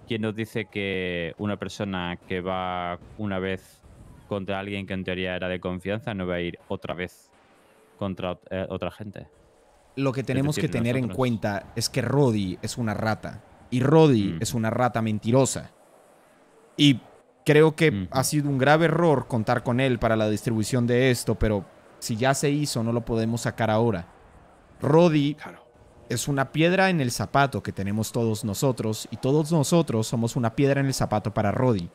¿Quién nos dice que una persona que va una vez contra alguien que en teoría era de confianza no va a ir otra vez contra eh, otra gente. Lo que tenemos que tener en cuenta es que Roddy es una rata. Y Roddy mm. es una rata mentirosa. Y creo que ha sido un grave error contar con él para la distribución de esto, pero si ya se hizo, no lo podemos sacar ahora. Roddy es una piedra en el zapato que tenemos todos nosotros, y todos nosotros somos una piedra en el zapato para Roddy.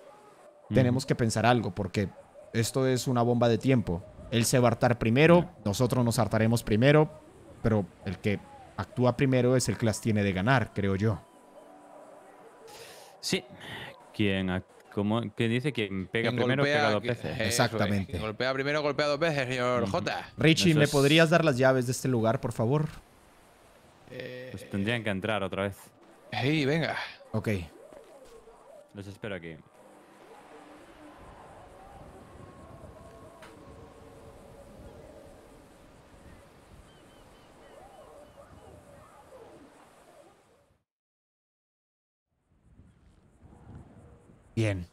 Tenemos que pensar algo, porque esto es una bomba de tiempo. Él se va a hartar primero, nosotros nos hartaremos primero, pero el que actúa primero es el que las tiene de ganar, creo yo. Sí, ¿Quién como que dice que pega primero golpea, pega dos veces. Exactamente. golpea primero golpea dos veces, señor J. Richie, ¿me podrías dar las llaves de este lugar, por favor? Eh, pues tendrían que entrar otra vez. Eh, sí, venga. Ok. Los espero aquí. Bien.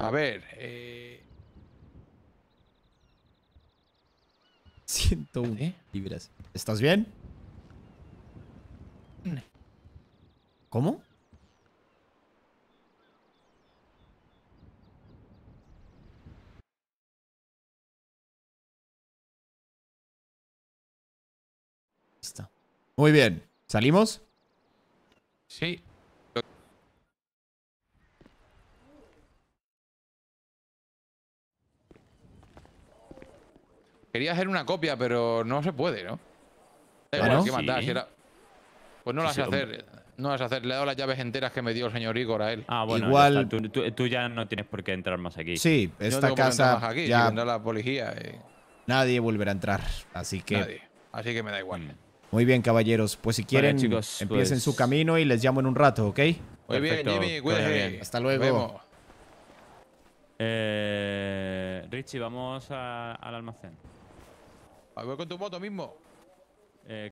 A ver, eh... 101 libras. ¿Estás bien? Mm. ¿Cómo? Muy bien. ¿Salimos? Sí. Quería hacer una copia, pero no se puede, ¿no? que matar. Pues no sí, las a hacer. No las hacer. Le he dado las llaves enteras que me dio el señor Igor a él. Ah, bueno. Igual... tú, ya no tienes por qué entrar más aquí. Sí, esta casa más aquí, ya... la policía. Nadie volverá a entrar, así que... Nadie. Así que me da igual. Mm. Muy bien, caballeros. Pues si quieren, empiecen su pues camino y les llamo en un rato, ¿ok? Muy bien, Jimmy, cuídate. Hasta luego. Eh, Richie, vamos al almacén. Voy con tu moto mismo.